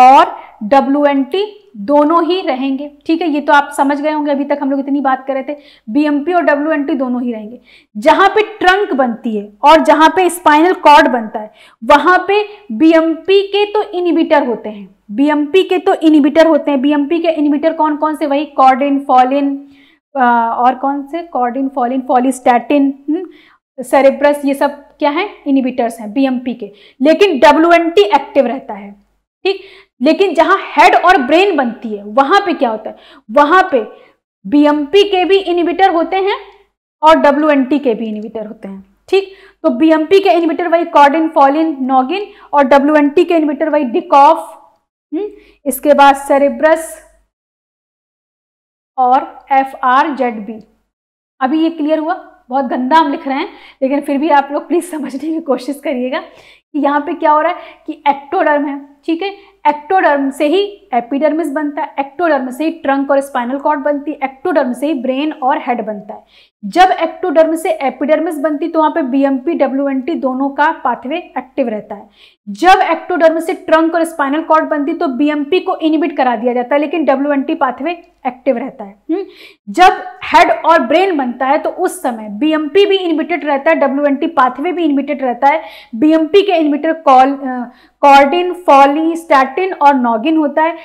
A: और डब्ल्यू एन टी दोनों ही रहेंगे ठीक है ये तो आप समझ गए होंगे अभी तक हम लोग इतनी बात कर रहे थे बीएमपी और डब्ल्यू एन टी दोनों ही रहेंगे जहां पे ट्रंक बनती है और जहां पे स्पाइनल कॉर्ड बनता है वहां पे बीएमपी के तो इनिबिटर होते हैं बीएमपी के तो इनिबिटर होते हैं बीएमपी के इनिबिटर कौन कौन से वही कॉर्डिन फॉलिन और कौन से कॉर्डिन फॉलिन फॉलिस्टैटिन सेरेब्रस ये सब क्या है इनिबिटर्स हैं बीएमपी के लेकिन डब्ल्यू एक्टिव रहता है ठीक लेकिन जहां हेड और ब्रेन बनती है वहां पे क्या होता है वहां पे बीएमपी के भी इनिबिटर होते हैं और डब्ल्यू के भी इनिबिटर होते हैं ठीक तो बीएमपी के इनिबिटर वही कॉर्डिन फॉलिन नॉगिन और डब्ल्यू के इनिबिटर वही डिकॉफ हम्म? इसके बाद सेरेब्रस और एफ आर जेड बी अभी ये क्लियर हुआ बहुत गंदा हम लिख रहे हैं लेकिन फिर भी आप लोग प्लीज़ समझने की कोशिश करिएगा कि यहाँ पे क्या हो रहा है कि एक्टोडर्म है ठीक है एक्टोडर्म से ही एपिडर्मिस बनता है एक्टोडर्म से ही ट्रंक और स्पाइनल कॉर्ड बनती है एक्टोडर्म से ही ब्रेन और हेड बनता है जब एक्टोडर्म से एपिडर्मिस बनती तो वहां पे बीएमपी डब्ल्यूएनटी दोनों का पाथवे एक्टिव रहता है जब एक्टोडर्म से ट्रंक और स्पाइनल कॉर्ड बनती तो बीएमपी को इनिबिट करा दिया जाता है लेकिन डब्ल्यूएनटी पाथवे एक्टिव रहता है हम्म? जब हेड और ब्रेन बनता है तो उस समय बीएमपी भी इनिबिटेड रहता है टी पाथवे भी इनिबिटेड रहता है बीएमपी के inhibitor call chordin follistatin और नॉगिन होता है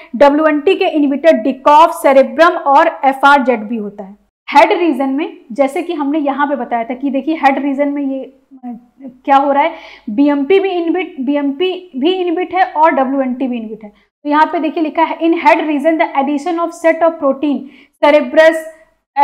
A: टी के इनिबिटर डिकॉफ सेरेब्रम और जेड भी होता है हेड रीजन में जैसे कि हमने यहाँ पे बताया था कि देखिए हेड रीजन में ये क्या हो रहा है बीएमपी भी इनबिट बीएमपी भी इनबिट है और टी भी इनबिट है तो यहाँ पे देखिए लिखा है in head region the addition of set of protein cerberus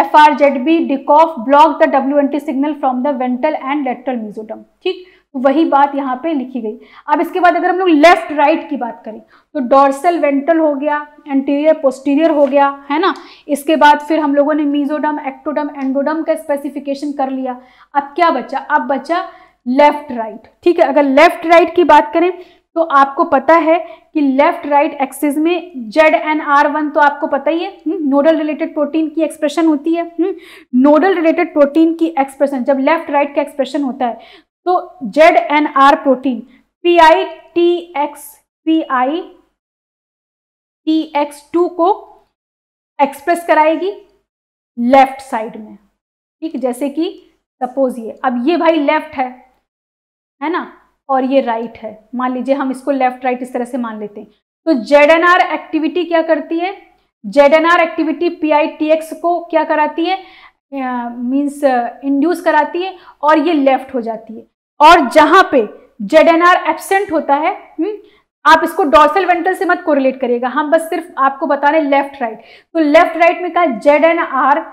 A: F R Z B dickkopf block the W N T signal from the ventral and lateral mesoderm ठीक वही बात यहाँ पे लिखी गई अब इसके बाद अगर हम लोग लेफ्ट राइट की बात करें तो डॉर्सल वेंटल हो गया एंटीरियर पोस्टीरियर हो गया है ना इसके बाद फिर हम लोगों ने मीजोडम एक्टोडम एंडोडम का स्पेसिफिकेशन कर लिया अब क्या बचा अब बचा लेफ्ट राइट ठीक है अगर लेफ्ट राइट की बात करें तो आपको पता है कि लेफ्ट राइट एक्सिस में जेड एन आर वन तो आपको पता ही है नोडल रिलेटेड प्रोटीन की एक्सप्रेशन होती है नोडल रिलेटेड प्रोटीन की एक्सप्रेशन जब लेफ्ट राइट का एक्सप्रेशन होता है तो Z N R protein P I T X P I T X two को एक्सप्रेस कराएगी लेफ्ट साइड में ठीक जैसे कि सपोज ये अब ये भाई लेफ्ट है है ना और ये राइट right है मान लीजिए हम इसको लेफ्ट राइट इस तरह से मान लेते हैं तो जेड एन आर एक्टिविटी क्या करती है Z N R activity P I T X को क्या कराती है मीन्स uh, इंड्यूस कराती है और ये लेफ्ट हो जाती है और जहां पे जेड एन आर एबसेंट होता है हुँ? हम्म, आप इसको डॉर्सल वेंट्रल से मत कोरिलेट करिएगा हम बस सिर्फ आपको बता रहे लेफ्ट राइट तो लेफ्ट राइट में कहा जेड एन आर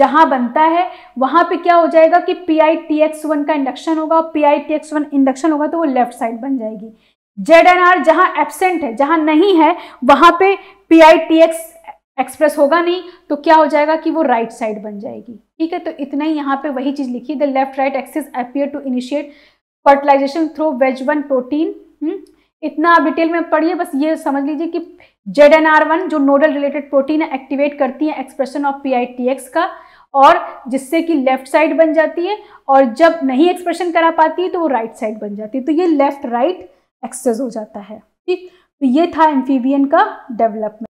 A: जहां बनता है वहां पे क्या हो जाएगा कि P I T X one का इंडक्शन होगा और P I T X one induction होगा तो वो लेफ्ट साइड बन जाएगी जेड एन आर जहां एबसेंट है जहां नहीं है वहां पे P I T X express होगा नहीं तो क्या हो जाएगा कि वो राइट right साइड बन जाएगी ठीक है तो इतना ही यहाँ पे वही चीज़ लिखी the left right axis appear to initiate fertilization through Vg one protein इतना आप डिटेल में पढ़िए बस ये समझ लीजिए कि जेड एन आर वन जो नोडल रिलेटेड प्रोटीन है एक्टिवेट करती है expression of P I T X का और जिससे कि लेफ्ट साइड बन जाती है और जब नहीं एक्सप्रेशन करा पाती है तो वो राइट right साइड बन जाती है तो ये लेफ्ट राइट एक्सेस हो जाता है ठीक तो ये था एम्फीबियन का डेवलपमेंट